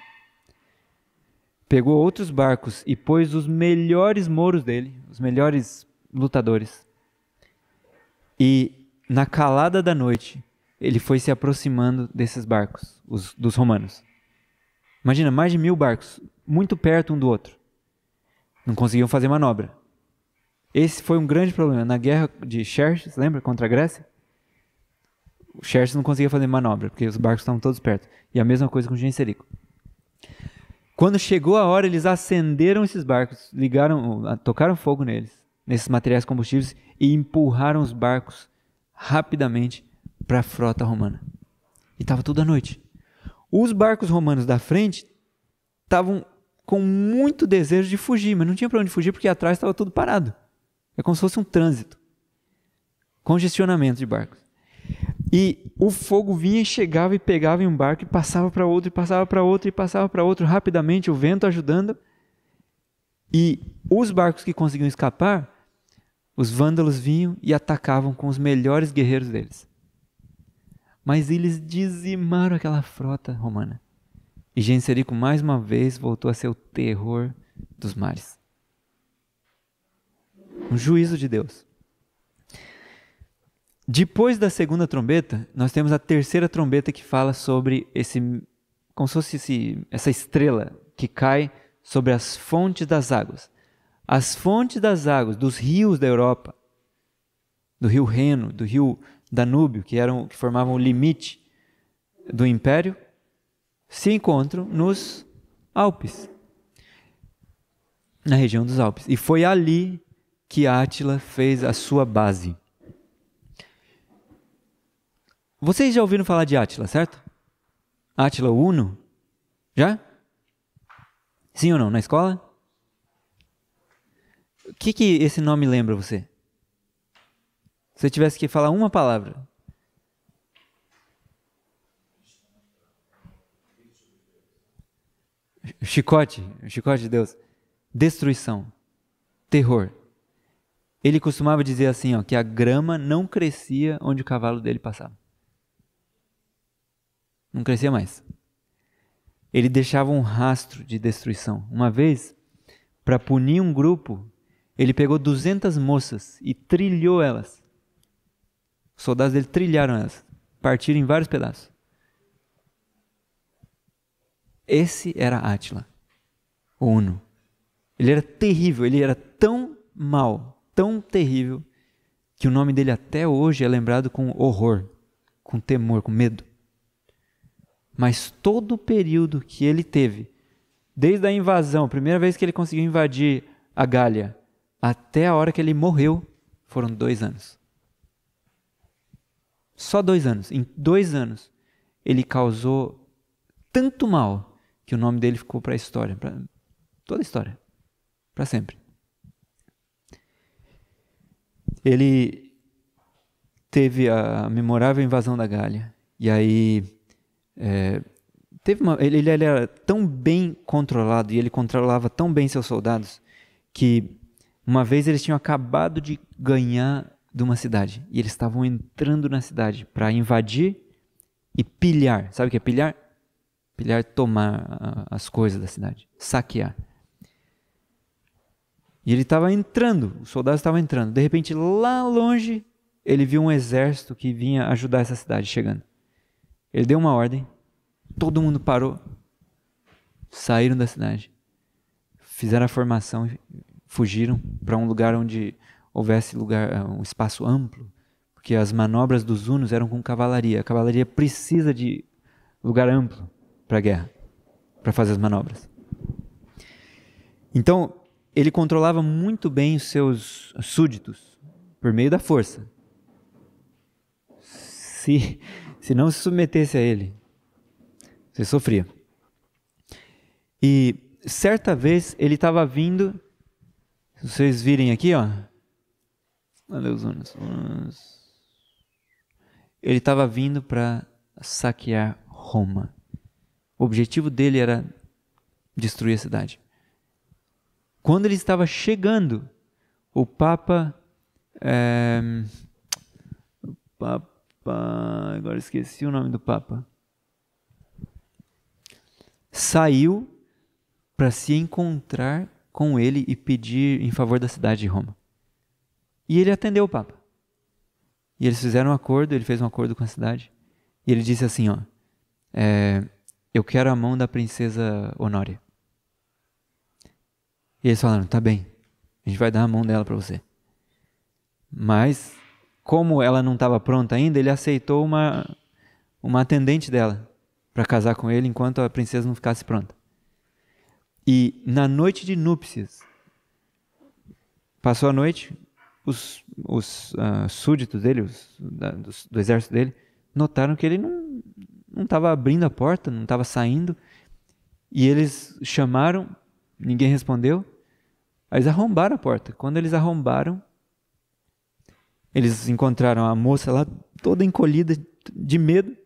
pegou outros barcos e pôs os melhores moros dele, os melhores lutadores. E na calada da noite, ele foi se aproximando desses barcos, os, dos romanos. Imagina, mais de mil barcos, muito perto um do outro. Não conseguiam fazer manobra. Esse foi um grande problema. Na guerra de Xerxes, lembra? Contra a Grécia? O Xerxes não conseguia fazer manobra, porque os barcos estavam todos perto. E a mesma coisa com o Genserico. Quando chegou a hora, eles acenderam esses barcos, ligaram, ah, tocaram fogo neles, nesses materiais combustíveis, e empurraram os barcos rapidamente para a frota romana. E estava tudo à noite. Os barcos romanos da frente estavam com muito desejo de fugir, mas não tinha para onde fugir porque atrás estava tudo parado. É como se fosse um trânsito. Congestionamento de barcos. E o fogo vinha e chegava e pegava em um barco e passava para outro, e passava para outro, e passava para outro, rapidamente, o vento ajudando. E os barcos que conseguiam escapar, os vândalos vinham e atacavam com os melhores guerreiros deles. Mas eles dizimaram aquela frota romana. E Genserico mais uma vez voltou a ser o terror dos mares. Um juízo de Deus. Depois da segunda trombeta, nós temos a terceira trombeta que fala sobre esse, como se fosse esse, essa estrela que cai sobre as fontes das águas. As fontes das águas dos rios da Europa, do rio Reno, do rio Danúbio, que, eram, que formavam o limite do império, se encontram nos Alpes, na região dos Alpes. E foi ali que Átila fez a sua base. Vocês já ouviram falar de Átila, certo? Átila Uno? Já? Sim ou não? Na escola? O que, que esse nome lembra você? Se eu tivesse que falar uma palavra. Chicote, chicote de Deus. Destruição, terror. Ele costumava dizer assim, ó, que a grama não crescia onde o cavalo dele passava. Não crescia mais. Ele deixava um rastro de destruição. Uma vez, para punir um grupo, ele pegou 200 moças e trilhou elas os soldados dele trilharam elas, partiram em vários pedaços. Esse era Átila, o Uno. Ele era terrível, ele era tão mal, tão terrível, que o nome dele até hoje é lembrado com horror, com temor, com medo. Mas todo o período que ele teve, desde a invasão, a primeira vez que ele conseguiu invadir a Gália, até a hora que ele morreu, foram dois anos. Só dois anos. Em dois anos, ele causou tanto mal que o nome dele ficou para a história, para toda a história, para sempre. Ele teve a memorável invasão da Galha e aí é, teve uma, ele, ele era tão bem controlado e ele controlava tão bem seus soldados que uma vez eles tinham acabado de ganhar de uma cidade. E eles estavam entrando na cidade para invadir e pilhar. Sabe o que é pilhar? Pilhar, tomar as coisas da cidade, saquear. E ele estava entrando, os soldados estavam entrando. De repente, lá longe, ele viu um exército que vinha ajudar essa cidade chegando. Ele deu uma ordem, todo mundo parou, saíram da cidade, fizeram a formação, fugiram para um lugar onde houvesse lugar, ah, um espaço amplo, porque as manobras dos hunos eram com cavalaria. A cavalaria precisa de lugar amplo para a guerra, para fazer as manobras. Então, ele controlava muito bem os seus súditos por meio da força. Se, [laughs] se não se submetesse a ele, você sofria. E certa vez ele estava vindo, se vocês virem aqui, ó, Leuzonas. Ele estava vindo para saquear Roma. O objetivo dele era destruir a cidade. Quando ele estava chegando, o Papa. É, Papa. Agora esqueci o nome do Papa. Saiu para se encontrar com ele e pedir em favor da cidade de Roma. E ele atendeu o Papa. E eles fizeram um acordo, ele fez um acordo com a cidade. E ele disse assim, ó, é, eu quero a mão da princesa Honória. E eles falaram, tá bem, a gente vai dar a mão dela para você. Mas, como ela não estava pronta ainda, ele aceitou uma, uma atendente dela para casar com ele enquanto a princesa não ficasse pronta. E na noite de núpcias, passou a noite, os, os uh, súditos dele, os, da, do, do, exército dele, notaram que ele não estava abrindo a porta, não estava saindo. E eles chamaram, ninguém respondeu. Aí eles arrombaram a porta. Quando eles arrombaram, eles encontraram a moça lá toda encolhida de medo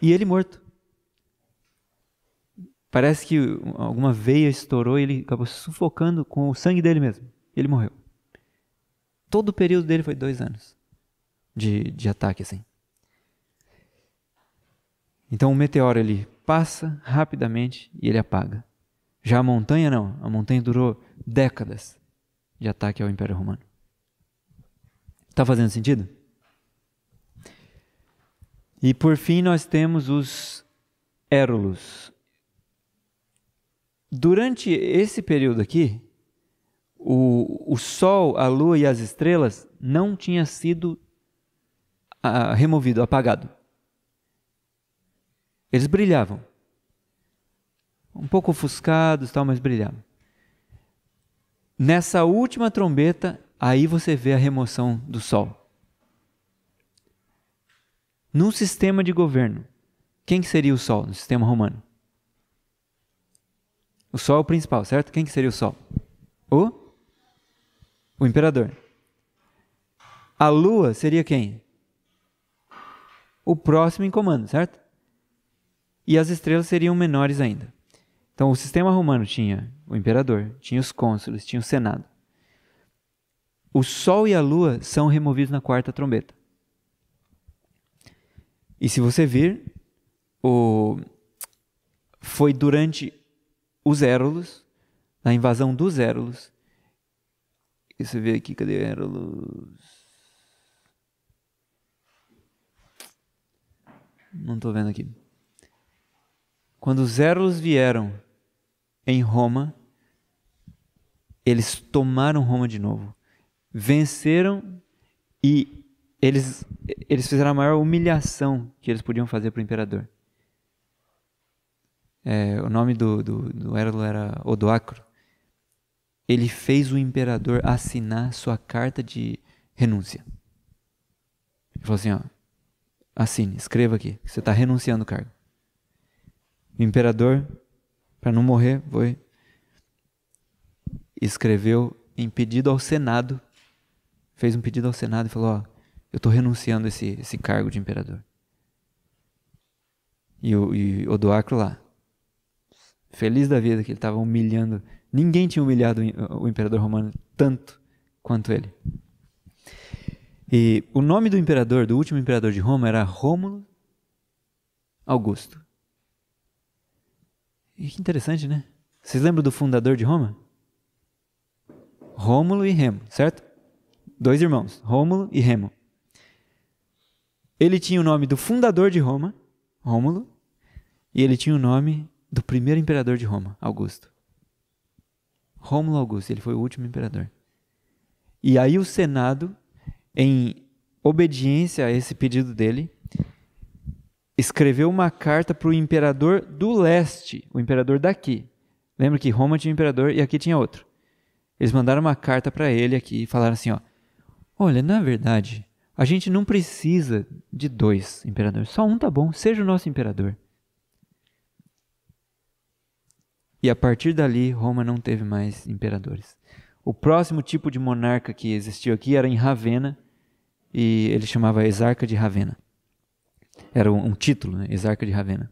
e ele morto. Parece que alguma veia estourou e ele acabou sufocando com o sangue dele mesmo. Ele morreu todo o período dele foi dois anos de, de ataque, assim. Então o meteoro ele passa rapidamente e ele apaga. Já a montanha não, a montanha durou décadas de ataque ao Império Romano. Está fazendo sentido? E por fim nós temos os érulos. Durante esse período aqui, o, o sol, a lua e as estrelas não tinha sido ah, removido, apagado. Eles brilhavam. Um pouco ofuscados, tal, mas brilhavam. Nessa última trombeta, aí você vê a remoção do sol. Num sistema de governo, quem seria o sol no sistema romano? O sol é o principal, certo? Quem seria o sol? O o imperador. A lua seria quem? O próximo em comando, certo? E as estrelas seriam menores ainda. Então o sistema romano tinha o imperador, tinha os cônsules, tinha o senado. O sol e a lua são removidos na quarta trombeta. E se você vir, o... foi durante os Érolos, na invasão dos Érolos, Deixa eu ver aqui, cadê era luz? Não estou vendo aqui. Quando os Érolos vieram em Roma, eles tomaram Roma de novo. Venceram e eles, eles fizeram a maior humilhação que eles podiam fazer para o imperador. É, o nome do, do, do Hérolo era Odoacro ele fez o imperador assinar sua carta de renúncia. Ele falou assim: ó, assine, escreva aqui, você está renunciando o cargo. O imperador, para não morrer, foi escreveu em pedido ao Senado, fez um pedido ao Senado e falou: ó, eu estou renunciando esse esse cargo de imperador. E o, Odoacro lá, feliz da vida que ele estava humilhando Ninguém tinha humilhado o imperador romano tanto quanto ele. E o nome do imperador, do último imperador de Roma, era Rômulo Augusto. E que interessante, né? Vocês lembram do fundador de Roma? Rômulo e Remo, certo? Dois irmãos, Rômulo e Remo. Ele tinha o nome do fundador de Roma, Rômulo, e ele tinha o nome do primeiro imperador de Roma, Augusto. Rômulo Augusto, ele foi o último imperador. E aí o Senado, em obediência a esse pedido dele, escreveu uma carta para o imperador do leste, o imperador daqui. Lembra que Roma tinha um imperador e aqui tinha outro. Eles mandaram uma carta para ele aqui e falaram assim, ó: "Olha, na verdade, a gente não precisa de dois imperadores. Só um tá bom, seja o nosso imperador. e a partir dali Roma não teve mais imperadores. O próximo tipo de monarca que existiu aqui era em Ravenna, e ele chamava Exarca de Ravenna. Era um, título, né? Exarca de Ravenna.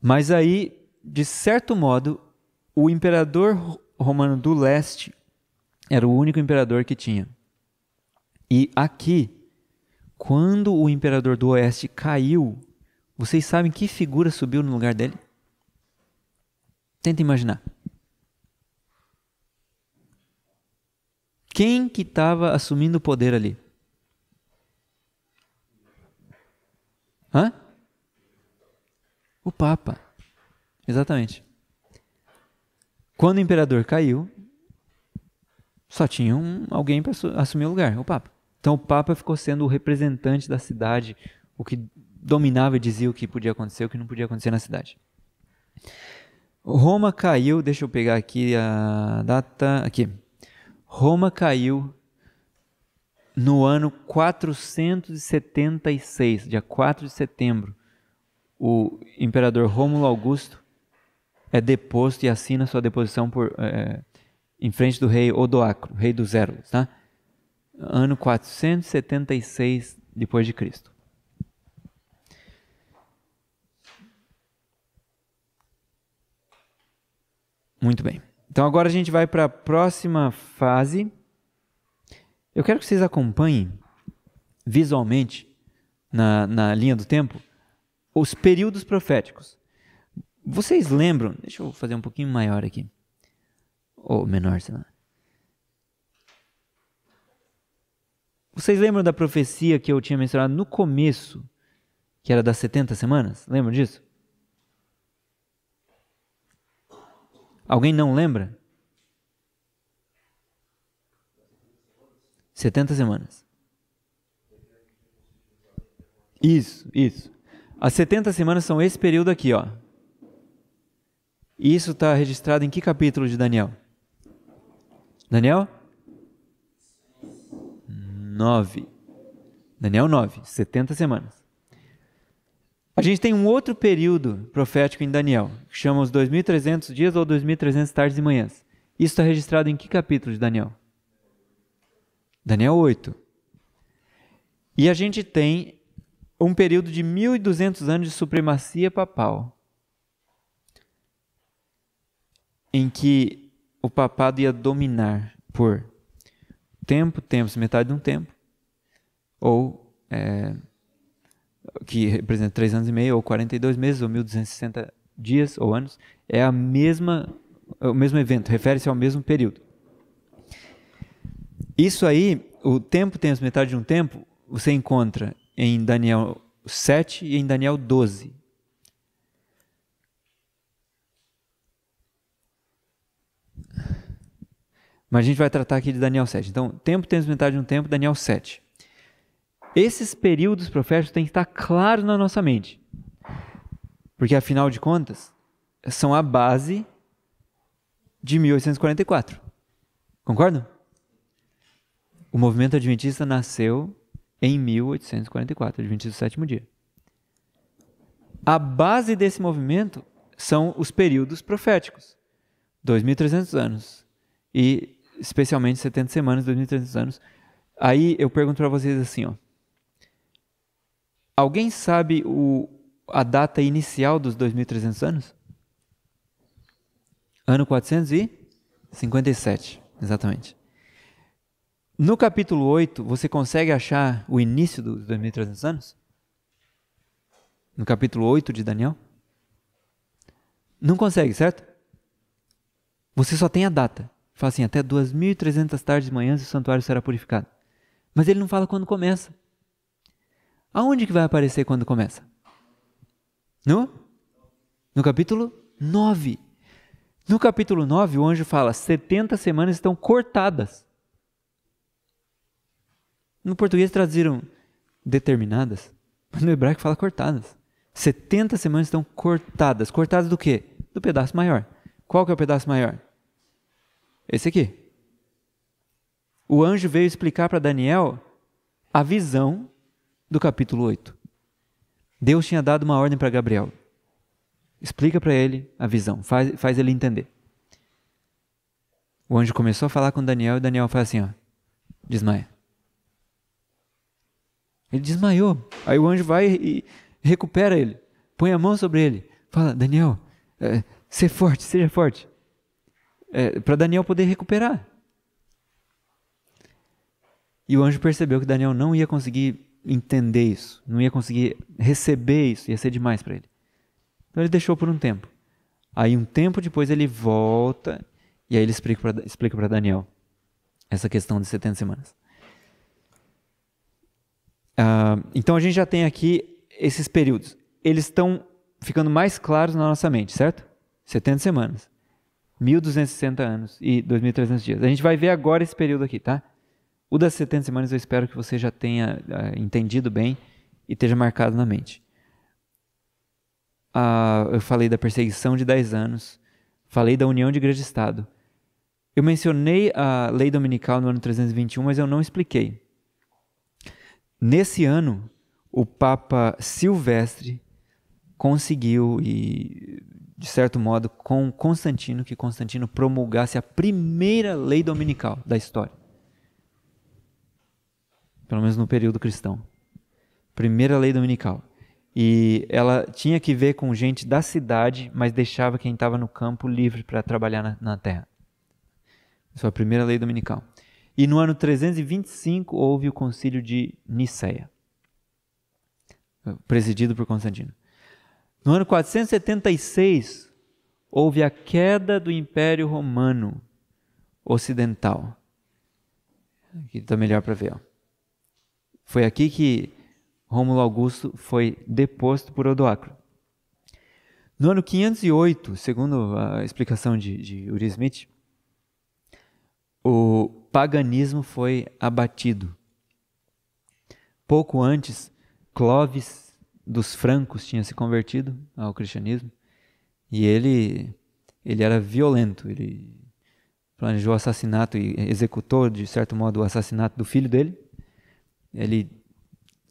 Mas aí, de certo modo, o imperador romano do leste era o único imperador que tinha. E aqui, quando o imperador do oeste caiu, vocês sabem que figura subiu no lugar dele? Tenta imaginar. Quem que estava assumindo o poder ali? Hã? O Papa. Exatamente. Quando o imperador caiu, só tinha um, alguém para assumir o lugar, o Papa. Então o Papa ficou sendo o representante da cidade, o que dominava e dizia o que podia acontecer, o que não podia acontecer na cidade. Roma caiu, deixa eu pegar aqui a data, aqui. Roma caiu no ano 476, dia 4 de setembro. O imperador Rômulo Augusto é deposto e assina sua deposição por, é, em frente do rei Odoacro, rei dos Érolos, tá? Ano 476 depois de Cristo. Muito bem. Então agora a gente vai para a próxima fase. Eu quero que vocês acompanhem visualmente na, na linha do tempo os períodos proféticos. Vocês lembram? Deixa eu fazer um pouquinho maior aqui. Ou menor, sei lá. Vocês lembram da profecia que eu tinha mencionado no começo, que era das 70 semanas? Lembram disso? Alguém não lembra? 70 semanas. Isso, isso. As 70 semanas são esse período aqui, ó. Isso está registrado em que capítulo de Daniel? Daniel? 9. Daniel 9, 70 semanas. A gente tem um outro período profético em Daniel, que chama os 2300 dias ou 2300 tardes e manhãs. Isso está registrado em que capítulo de Daniel? Daniel 8. E a gente tem um período de 1200 anos de supremacia papal, em que o papado ia dominar por tempo, tempos, metade de um tempo, ou é, que representa 3 anos e meio, ou 42 meses, ou 1260 dias ou anos, é a mesma, é o mesmo evento, refere-se ao mesmo período. Isso aí, o tempo tem as metades de um tempo, você encontra em Daniel 7 e em Daniel 12. Mas a gente vai tratar aqui de Daniel 7. Então, tempo tem as metades de um tempo, Daniel 7. Esses períodos proféticos têm que estar claros na nossa mente. Porque, afinal de contas, são a base de 1844. Concordam? O movimento adventista nasceu em 1844, Adventista do Sétimo Dia. A base desse movimento são os períodos proféticos, 2.300 anos, e especialmente 70 semanas, 2.300 anos. Aí eu pergunto para vocês assim, ó, Alguém sabe o, a data inicial dos 2.300 anos? Ano 457, exatamente. No capítulo 8, você consegue achar o início dos 2.300 anos? No capítulo 8 de Daniel? Não consegue, certo? Você só tem a data. Fala assim, até 2.300 tardes e manhãs o santuário será purificado. Mas ele não fala quando começa. Aonde que vai aparecer quando começa? No? No capítulo 9. No capítulo 9, o anjo fala: 70 semanas estão cortadas. No português traduziram determinadas, mas no hebraico fala cortadas. 70 semanas estão cortadas. Cortadas do quê? Do pedaço maior. Qual que é o pedaço maior? Esse aqui. O anjo veio explicar para Daniel a visão do capítulo 8. Deus tinha dado uma ordem para Gabriel. Explica para ele a visão, faz, faz ele entender. O anjo começou a falar com Daniel e Daniel faz assim, ó, desmaia. Ele desmaiou. Aí o anjo vai e recupera ele, põe a mão sobre ele, fala, Daniel, é, forte, seja forte. É, para Daniel poder recuperar. E o anjo percebeu que Daniel não ia conseguir entender isso, não ia conseguir receber isso, ia ser demais para ele. Então ele deixou por um tempo. Aí um tempo depois ele volta e aí ele explica para Daniel essa questão de 70 semanas. Uh, então a gente já tem aqui esses períodos. Eles estão ficando mais claros na nossa mente, certo? 70 semanas, 1260 anos e 2300 dias. A gente vai ver agora esse período aqui, tá? O das 70 semanas eu espero que você já tenha ah, entendido bem e esteja marcado na mente. Ah, eu falei da perseguição de 10 anos, falei da união de igreja e Estado. Eu mencionei a lei dominical no ano 321, mas eu não expliquei. Nesse ano, o Papa Silvestre conseguiu, e de certo modo, com Constantino, que Constantino promulgasse a primeira lei dominical da história pelo menos no período cristão. Primeira lei dominical. E ela tinha que ver com gente da cidade, mas deixava quem estava no campo livre para trabalhar na, na terra. Essa é a primeira lei dominical. E no ano 325 houve o concílio de Niceia, presidido por Constantino. No ano 476 houve a queda do Império Romano Ocidental. Aqui está melhor para ver. Ó. Foi aqui que Rômulo Augusto foi deposto por Odoacro. No ano 508, segundo a explicação de, de Uri Smith, o paganismo foi abatido. Pouco antes, Clovis dos Francos tinha se convertido ao cristianismo e ele ele era violento, ele planejou o assassinato e executou de certo modo o assassinato do filho dele ele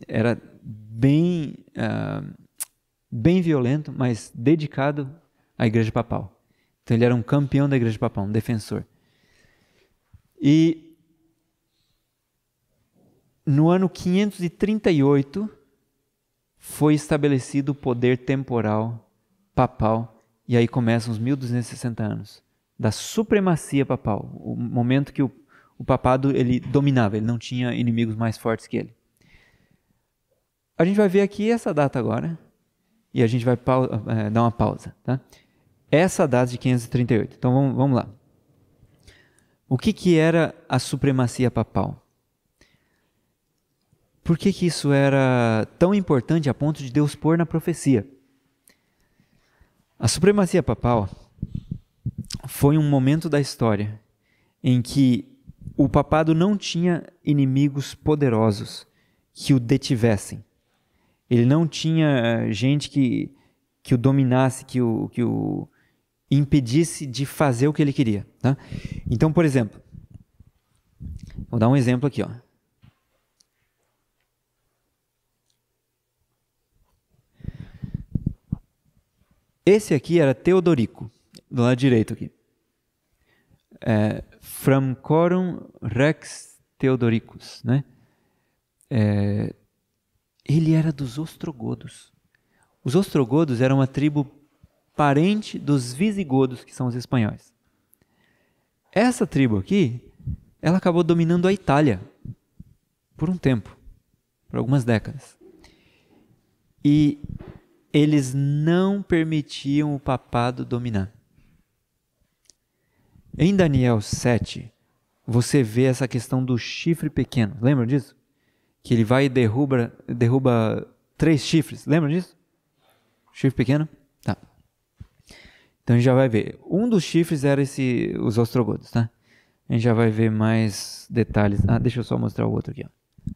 era bem, uh, bem violento, mas dedicado à igreja papal. Então ele era um campeão da igreja papal, um defensor. E no ano 538 foi estabelecido o poder temporal papal, e aí começam os 1260 anos da supremacia papal, o momento que o o papado ele dominava, ele não tinha inimigos mais fortes que ele. A gente vai ver aqui essa data agora e a gente vai é, dar uma pausa, tá? Essa data de 538. Então vamos, vamos lá. O que, que era a supremacia papal? Por que, que isso era tão importante a ponto de Deus pôr na profecia? A supremacia papal foi um momento da história em que o papado não tinha inimigos poderosos que o detivessem. Ele não tinha eh, gente que, que o dominasse, que o, que o impedisse de fazer o que ele queria. Tá? Então, por exemplo, vou dar um exemplo aqui. Ó. Esse aqui era Teodorico, do lado direito aqui. É, Framcorum Rex Theodoricus, né? É, ele era dos ostrogodos. Os ostrogodos eram uma tribo parente dos visigodos, que são os espanhóis. Essa tribo aqui, ela acabou dominando a Itália por um tempo, por algumas décadas. E eles não permitiam o papado dominar. Em Daniel 7, você vê essa questão do chifre pequeno. Lembra disso? Que ele vai e derruba, derruba três chifres. Lembra disso? Chifre pequeno? Tá. Então a gente já vai ver. Um dos chifres era esse, os ostrogodos, tá? A gente já vai ver mais detalhes. Ah, deixa eu só mostrar o outro aqui. Ó.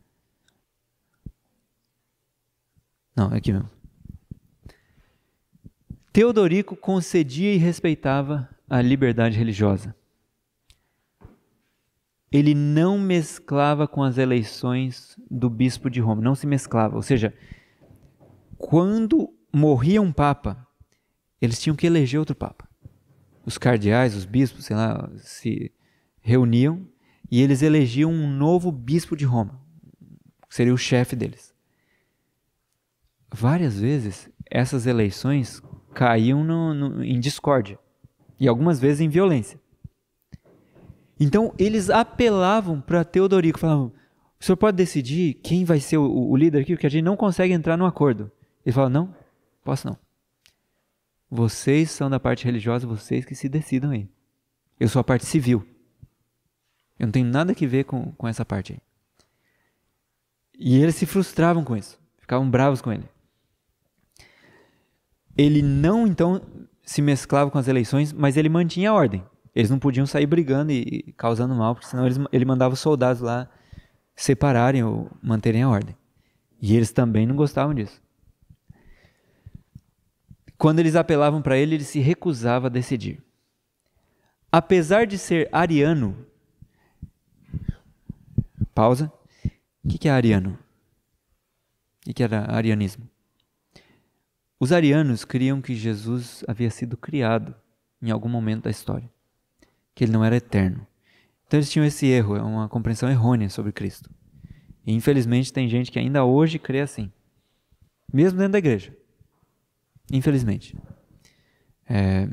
Não, é aqui mesmo. Teodorico concedia e respeitava a liberdade religiosa. Ele não mesclava com as eleições do bispo de Roma, não se mesclava. Ou seja, quando morria um papa, eles tinham que eleger outro papa. Os cardeais, os bispos, sei lá, se reuniam e eles elegiam um novo bispo de Roma, seria o chefe deles. Várias vezes essas eleições caíam no, no, em discórdia e algumas vezes em violência. Então eles apelavam para Teodorico, falavam: o senhor pode decidir quem vai ser o, o, líder aqui, porque a gente não consegue entrar num acordo. Ele fala: não, posso não. Vocês são da parte religiosa, vocês que se decidam aí. Eu sou a parte civil. Eu não tenho nada que ver com, com essa parte aí. E eles se frustravam com isso, ficavam bravos com ele. Ele não, então, se mesclava com as eleições, mas ele mantinha a ordem. Eles não podiam sair brigando e, causando mal, porque senão eles, ele mandava os soldados lá separarem ou manterem a ordem. E eles também não gostavam disso. Quando eles apelavam para ele, ele se recusava a decidir. Apesar de ser ariano, pausa. O que, é ariano? O que, que era arianismo? Os arianos criam que Jesus havia sido criado em algum momento da história, que ele não era eterno. Então eles tinham esse erro, é uma compreensão errônea sobre Cristo. E infelizmente tem gente que ainda hoje crê assim, mesmo dentro da igreja. Infelizmente. É,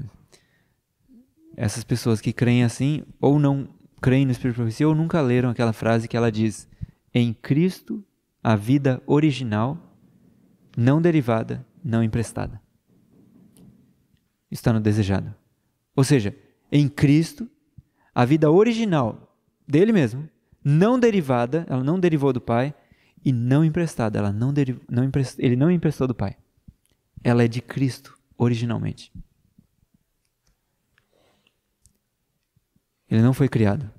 essas pessoas que creem assim, ou não creem no Espírito de Profecia, ou nunca leram aquela frase que ela diz: Em Cristo, a vida original, não derivada, não emprestada. Está no desejado. Ou seja, em Cristo, a vida original dele mesmo, não derivada, ela não derivou do Pai, e não emprestada, ela não, deriv, não emprest, ele não emprestou do Pai. Ela é de Cristo originalmente. Ele não foi criado.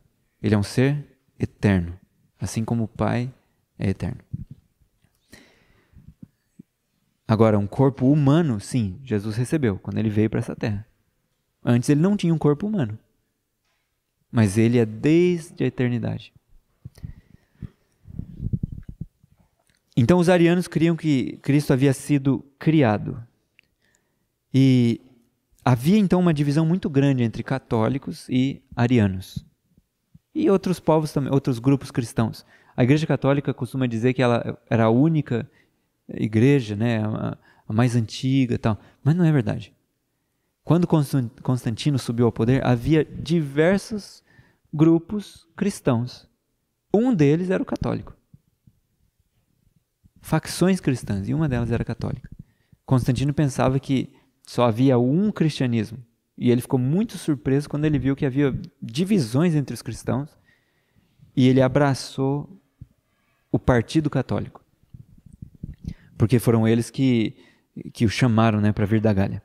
Ele é um ser eterno, assim como o Pai é eterno. Agora, um corpo humano, sim, Jesus recebeu quando ele veio para essa terra. Antes ele não tinha um corpo humano. Mas ele é desde a eternidade. Então os arianos criam que Cristo havia sido criado. E havia então uma divisão muito grande entre católicos e arianos. E outros povos também, outros grupos cristãos. A Igreja Católica costuma dizer que ela era a única igreja, né, a, mais antiga, tal. Mas não é verdade. Quando Constantino subiu ao poder, havia diversos grupos cristãos. Um deles era o católico. Facções cristãs, e uma delas era católica. Constantino pensava que só havia um cristianismo. E ele ficou muito surpreso quando ele viu que havia divisões entre os cristãos. E ele abraçou o Partido Católico porque foram eles que, que o chamaram né, para vir da Galha.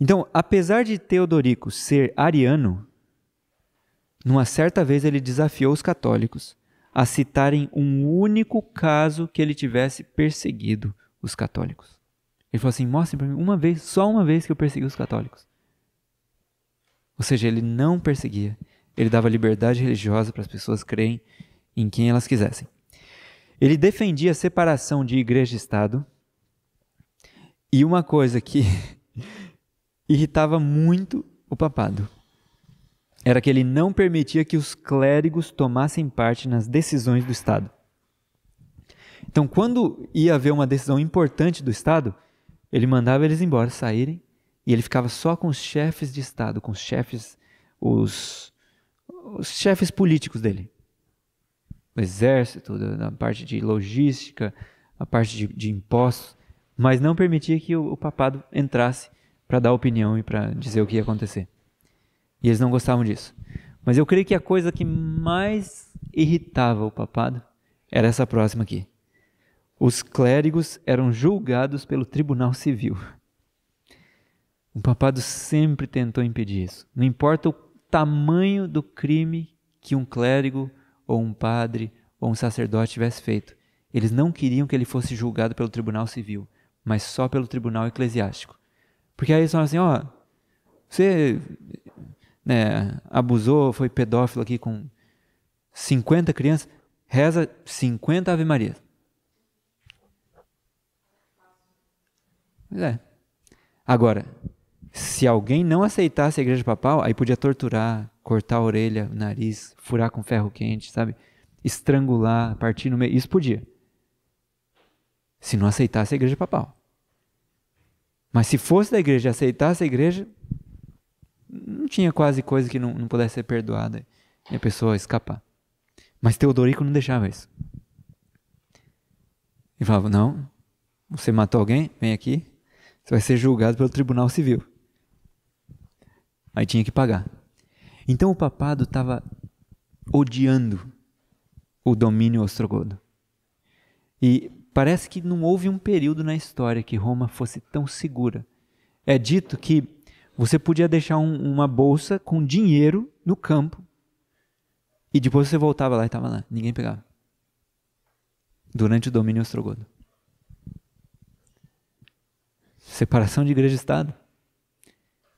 Então, apesar de Teodorico ser ariano, numa certa vez ele desafiou os católicos a citarem um único caso que ele tivesse perseguido os católicos. Ele falou assim: mostrem para mim uma vez, só uma vez que eu persegui os católicos. Ou seja, ele não perseguia, ele dava liberdade religiosa para as pessoas crerem em quem elas quisessem. Ele defendia a separação de igreja e Estado. E uma coisa que [laughs] irritava muito o papado era que ele não permitia que os clérigos tomassem parte nas decisões do Estado. Então, quando ia haver uma decisão importante do Estado, ele mandava eles embora saírem e ele ficava só com os chefes de Estado, com os chefes, os, os chefes políticos dele no exército, na parte de logística, a parte de, de impostos, mas não permitia que o, o papado entrasse para dar opinião e para dizer o que ia acontecer. E eles não gostavam disso. Mas eu creio que a coisa que mais irritava o papado era essa próxima aqui. Os clérigos eram julgados pelo tribunal civil. O papado sempre tentou impedir isso. Não importa o tamanho do crime que um clérigo ou um padre ou um sacerdote tivesse feito. Eles não queriam que ele fosse julgado pelo tribunal civil, mas só pelo tribunal eclesiástico. Porque aí eles falam assim: ó, você né, abusou, foi pedófilo aqui com 50 crianças, reza 50 Ave Maria. Pois é. Agora, se alguém não aceitasse a igreja papal, aí podia torturar, cortar a orelha, o nariz, furar com ferro quente, sabe? Estrangular, partir no meio. Isso podia. Se não aceitasse a igreja é papal. Mas se fosse da igreja e aceitasse a igreja, não tinha quase coisa que não, não pudesse ser perdoada e a pessoa escapar. Mas Teodorico não deixava isso. Ele falava: Não, você matou alguém, vem aqui, você vai ser julgado pelo tribunal civil. Aí tinha que pagar. Então o papado estava odiando o domínio ostrogodo. E parece que não houve um período na história que Roma fosse tão segura. É dito que você podia deixar um, uma bolsa com dinheiro no campo e depois você voltava lá e estava lá, ninguém pegava. Durante o domínio ostrogodo. Separação de igreja e Estado.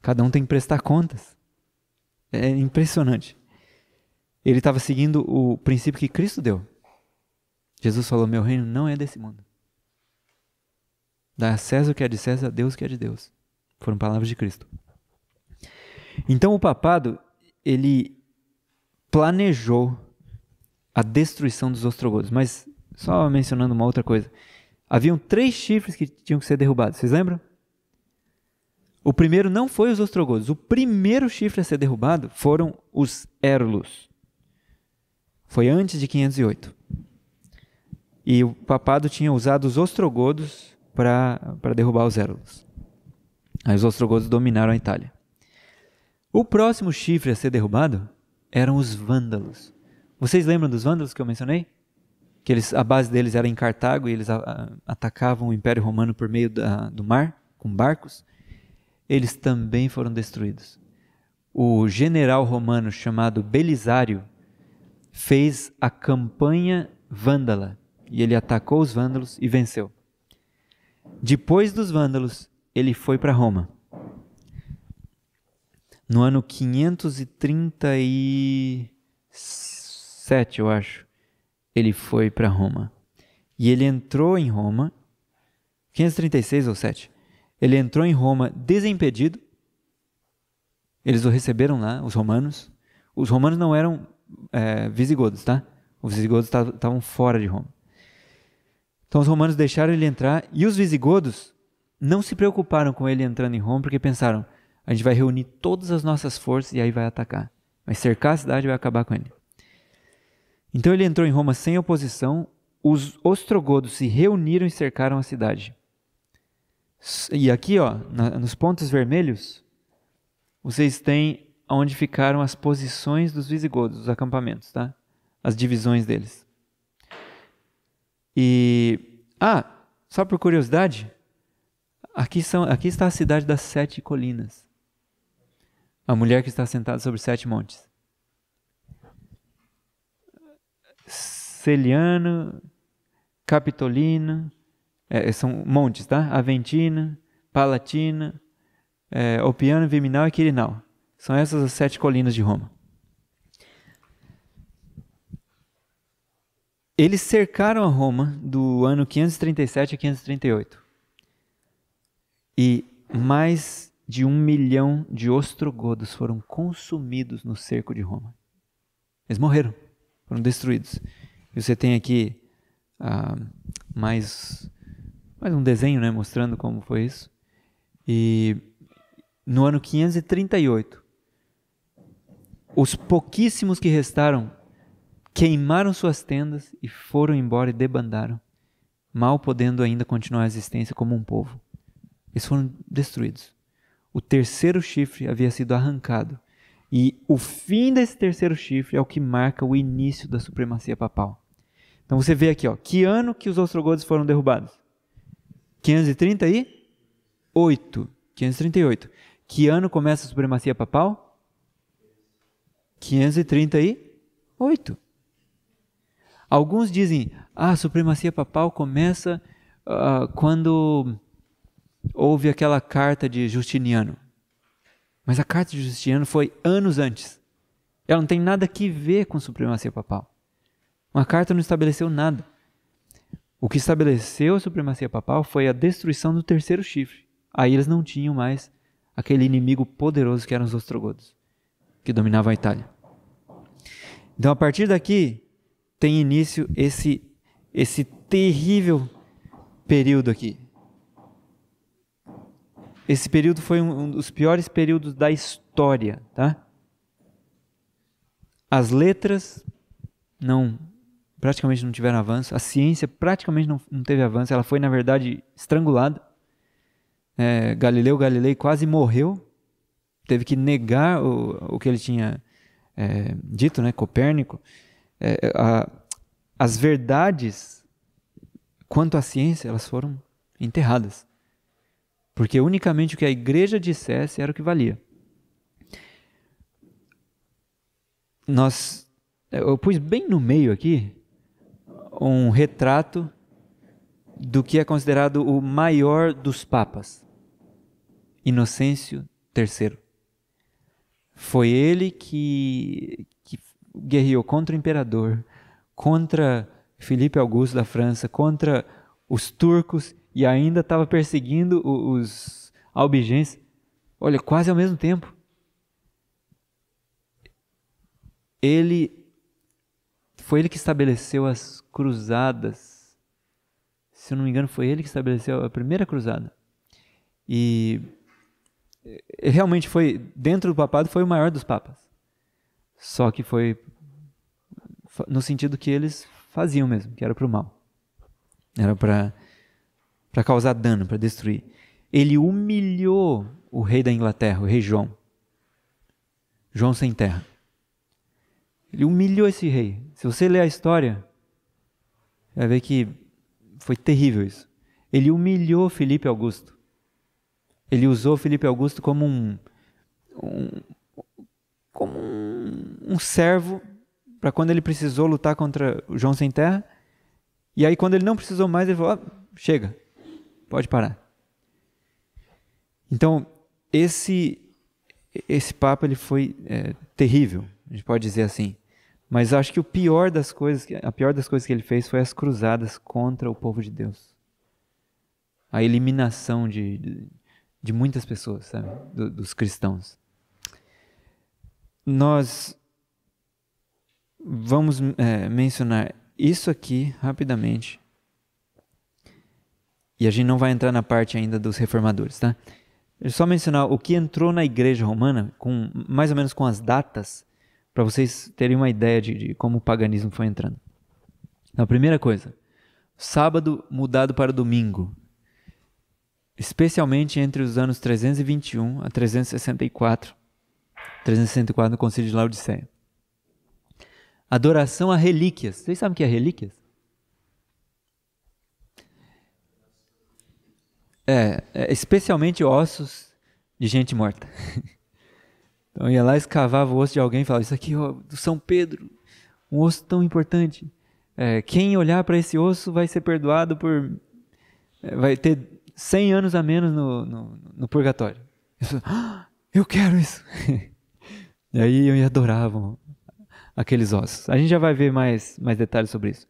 Cada um tem que prestar contas. É impressionante. Ele estava seguindo o princípio que Cristo deu. Jesus falou: Meu reino não é desse mundo. Dá a César o que é de César, a Deus o que é de Deus. Foram palavras de Cristo. Então o papado, ele planejou a destruição dos ostrogodos. Mas só mencionando uma outra coisa. Haviam três chifres que tinham que ser derrubados. Vocês lembram? O primeiro não foi os ostrogodos. O primeiro chifre a ser derrubado foram os Érulos. Foi antes de 508. E o papado tinha usado os ostrogodos para derrubar os Érulos. Aí os ostrogodos dominaram a Itália. O próximo chifre a ser derrubado eram os vândalos. Vocês lembram dos vândalos que eu mencionei? Que eles, a base deles era em Cartago e eles a, a, atacavam o Império Romano por meio da, do mar, com barcos eles também foram destruídos. O general romano chamado Belisário fez a campanha vândala e ele atacou os vândalos e venceu. Depois dos vândalos, ele foi para Roma. No ano 537, eu acho, ele foi para Roma. E ele entrou em Roma, 536 ou 7. Ele entrou em Roma desimpedido. Eles o receberam lá, os romanos. Os romanos não eram é, visigodos, tá? Os visigodos estavam fora de Roma. Então os romanos deixaram ele entrar e os visigodos não se preocuparam com ele entrando em Roma porque pensaram: a gente vai reunir todas as nossas forças e aí vai atacar. Vai cercar a cidade e vai acabar com ele. Então ele entrou em Roma sem oposição. Os ostrogodos se reuniram e cercaram a cidade. E aqui, ó, na, nos pontos vermelhos, vocês têm onde ficaram as posições dos visigodos, os acampamentos, tá? As divisões deles. E ah, só por curiosidade, aqui são, aqui está a cidade das sete colinas. A mulher que está sentada sobre sete montes. Celiano, Capitolino, é, é, são montes, tá? Aventina, Palatina, é, Opiano, Viminal e Quirinal. São essas as sete colinas de Roma. Eles cercaram a Roma do ano 537 a 538. E mais de um milhão de ostrogodos foram consumidos no cerco de Roma. Eles morreram, foram destruídos. E você tem aqui ah, mais mais um desenho, né, mostrando como foi isso. E no ano 538, os pouquíssimos que restaram queimaram suas tendas e foram embora e debandaram, mal podendo ainda continuar a existência como um povo. Eles foram destruídos. O terceiro chifre havia sido arrancado, e o fim desse terceiro chifre é o que marca o início da supremacia papal. Então você vê aqui, ó, que ano que os ostrogodos foram derrubados? 538. 538. Que ano começa a supremacia papal? 538. Alguns dizem, ah, a supremacia papal começa uh, quando houve aquela carta de Justiniano. Mas a carta de Justiniano foi anos antes. Ela não tem nada que ver com supremacia papal. Uma carta não estabeleceu nada. O que estabeleceu a supremacia papal foi a destruição do terceiro chifre. Aí eles não tinham mais aquele inimigo poderoso que eram os ostrogodos, que dominavam a Itália. Então, a partir daqui, tem início esse, esse terrível período aqui. Esse período foi um, um dos piores períodos da história, tá? As letras não praticamente não tiveram avanço, a ciência praticamente não, não teve avanço, ela foi, na verdade, estrangulada. É, Galileu Galilei quase morreu, teve que negar o, o que ele tinha é, dito, né? Copérnico. É, a, as verdades quanto à ciência, elas foram enterradas. Porque unicamente o que a igreja dissesse era o que valia. Nós eu pus bem no meio aqui um retrato do que é considerado o maior dos papas, Inocêncio III. Foi ele que, que guerreou contra o imperador, contra Filipe Augusto da França, contra os turcos e ainda estava perseguindo os albigenses. Olha, quase ao mesmo tempo. Ele foi ele que estabeleceu as cruzadas. Se eu não me engano, foi ele que estabeleceu a primeira cruzada. E eh, realmente foi, dentro do papado, foi o maior dos papas. Só que foi no sentido que eles faziam mesmo, que era para o mal. Era para causar dano, para destruir. Ele humilhou o rei da Inglaterra, o rei João. João sem terra. Ele humilhou esse rei. Se você ler a história, vai ver que foi terrível isso. Ele humilhou Felipe Augusto. Ele usou Felipe Augusto como um, um como um, um servo para quando ele precisou lutar contra o João sem terra. E aí quando ele não precisou mais, ele falou: ah, "Chega. Pode parar". Então, esse esse papa ele foi é, terrível, a gente pode dizer assim. Mas acho que o pior das coisas, a pior das coisas que ele fez foi as cruzadas contra o povo de Deus. A eliminação de, de, de muitas pessoas, sabe? Do, dos cristãos. Nós vamos é, mencionar isso aqui rapidamente. E a gente não vai entrar na parte ainda dos reformadores, tá? só mencionar o que entrou na igreja romana, com mais ou menos com as datas para vocês terem uma ideia de, de, como o paganismo foi entrando. Então, a primeira coisa, sábado mudado para domingo, especialmente entre os anos 321 a 364, 364 no Concílio de Laodiceia. Adoração a relíquias. Vocês sabem o que é relíquias? é, é especialmente ossos de gente morta. [laughs] Então ia lá, escavava o osso de alguém e falava: Isso aqui ó, do São Pedro, um osso tão importante. É, quem olhar para esse osso vai ser perdoado por. É, vai ter 100 anos a menos no, no, no purgatório. Eu, falava, ah, eu quero isso! [laughs] e aí eu adoravam aqueles ossos. A gente já vai ver mais, mais detalhes sobre isso.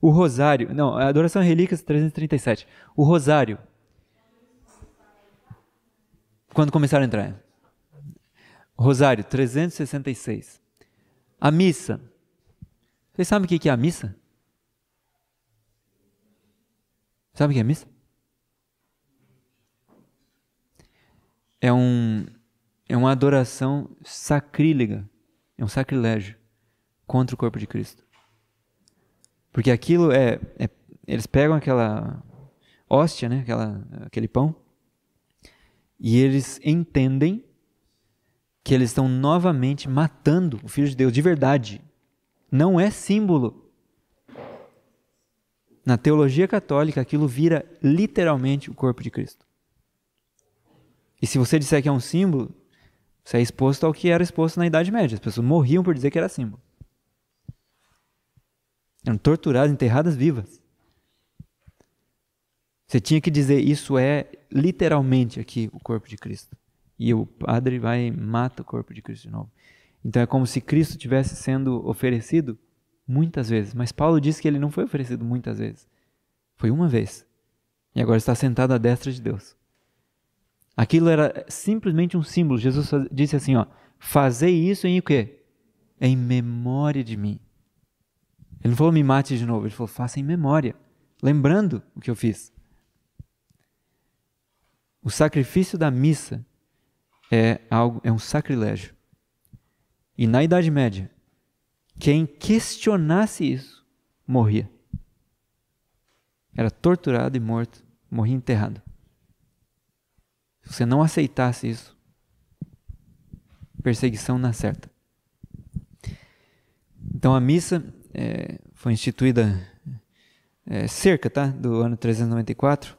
O rosário, não, a adoração a relíquias 337. O rosário. Quando começaram a entrar. Rosário 366. A missa. Vocês sabem o que é a missa? Sabe o que é a missa? É, um, é uma adoração sacrílega, é um sacrilégio contra o corpo de Cristo. Porque aquilo é, é eles pegam aquela hóstia, né, aquela, aquele pão, e eles entendem que eles estão novamente matando o Filho de Deus de verdade. Não é símbolo. Na teologia católica, aquilo vira literalmente o corpo de Cristo. E se você disser que é um símbolo, você é exposto ao que era exposto na Idade Média. As pessoas morriam por dizer que era símbolo. Eram torturadas, enterradas vivas. Você tinha que dizer: isso é literalmente aqui o corpo de Cristo e o padre vai e mata o corpo de Cristo de novo. Então é como se Cristo tivesse sendo oferecido muitas vezes, mas Paulo diz que ele não foi oferecido muitas vezes. Foi uma vez. E agora está sentado à destra de Deus. Aquilo era simplesmente um símbolo. Jesus disse assim, ó: "Fazei isso em o quê? Em memória de mim." Ele não falou me mate de novo, ele falou faça em memória, lembrando o que eu fiz. O sacrifício da missa é algo é um sacrilégio. E na Idade Média, quem questionasse isso morria. Era torturado e morto, morria enterrado. Se você não aceitasse isso, perseguição na é certa. Então a missa é, foi instituída é, cerca tá, do ano 394.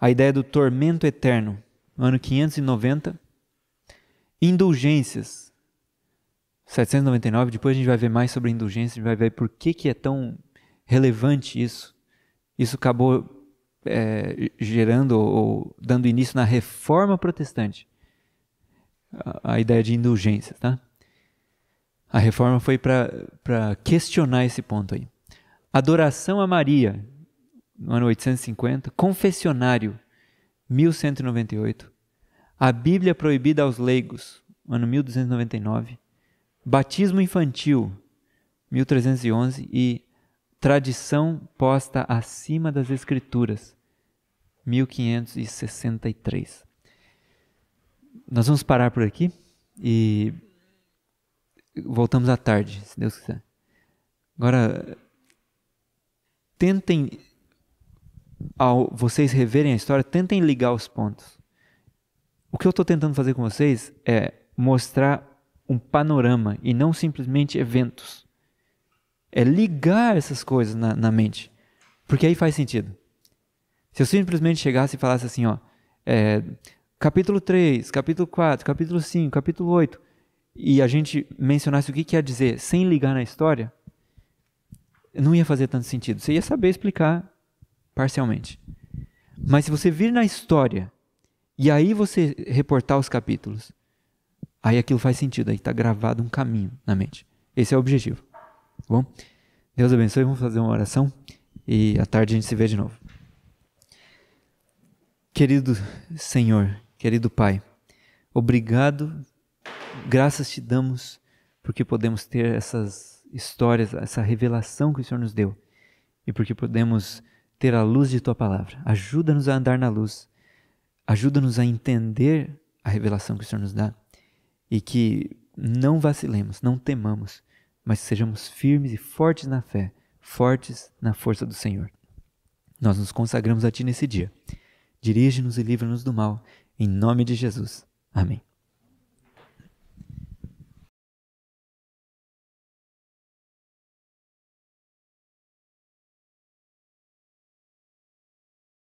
A ideia do tormento eterno, ano 590, Indulgências. 799, depois a gente vai ver mais sobre indulgências, a gente vai ver por que, que é tão relevante isso. Isso acabou é, gerando ou dando início na reforma protestante. A, a ideia de indulgência, tá? A reforma foi para questionar esse ponto aí. Adoração a Maria, no ano 850. Confessionário, 1198. A Bíblia proibida aos leigos, ano 1299. Batismo infantil, 1311. E Tradição posta acima das Escrituras, 1563. Nós vamos parar por aqui e voltamos à tarde, se Deus quiser. Agora, tentem, ao vocês reverem a história, tentem ligar os pontos. O que eu estou tentando fazer com vocês é mostrar um panorama e não simplesmente eventos. É ligar essas coisas na, na mente, porque aí faz sentido. Se eu simplesmente chegasse e falasse assim, ó, é, capítulo 3, capítulo 4, capítulo 5, capítulo 8, e a gente mencionasse o que quer dizer sem ligar na história, não ia fazer tanto sentido. Você ia saber explicar parcialmente. Mas se você vir na história e aí você reportar os capítulos. Aí aquilo faz sentido, aí está gravado um caminho na mente. Esse é o objetivo. Tá bom? Deus abençoe, vamos fazer uma oração e à tarde a gente se vê de novo. Querido Senhor, querido Pai, obrigado, graças te damos porque podemos ter essas histórias, essa revelação que o Senhor nos deu e porque podemos ter a luz de tua palavra. Ajuda-nos a andar na luz Ajuda-nos a entender a revelação que o Senhor nos dá e que não vacilemos, não temamos, mas sejamos firmes e fortes na fé, fortes na força do Senhor. Nós nos consagramos a Ti nesse dia. Dirige-nos e livra-nos do mal, em nome de Jesus. Amém.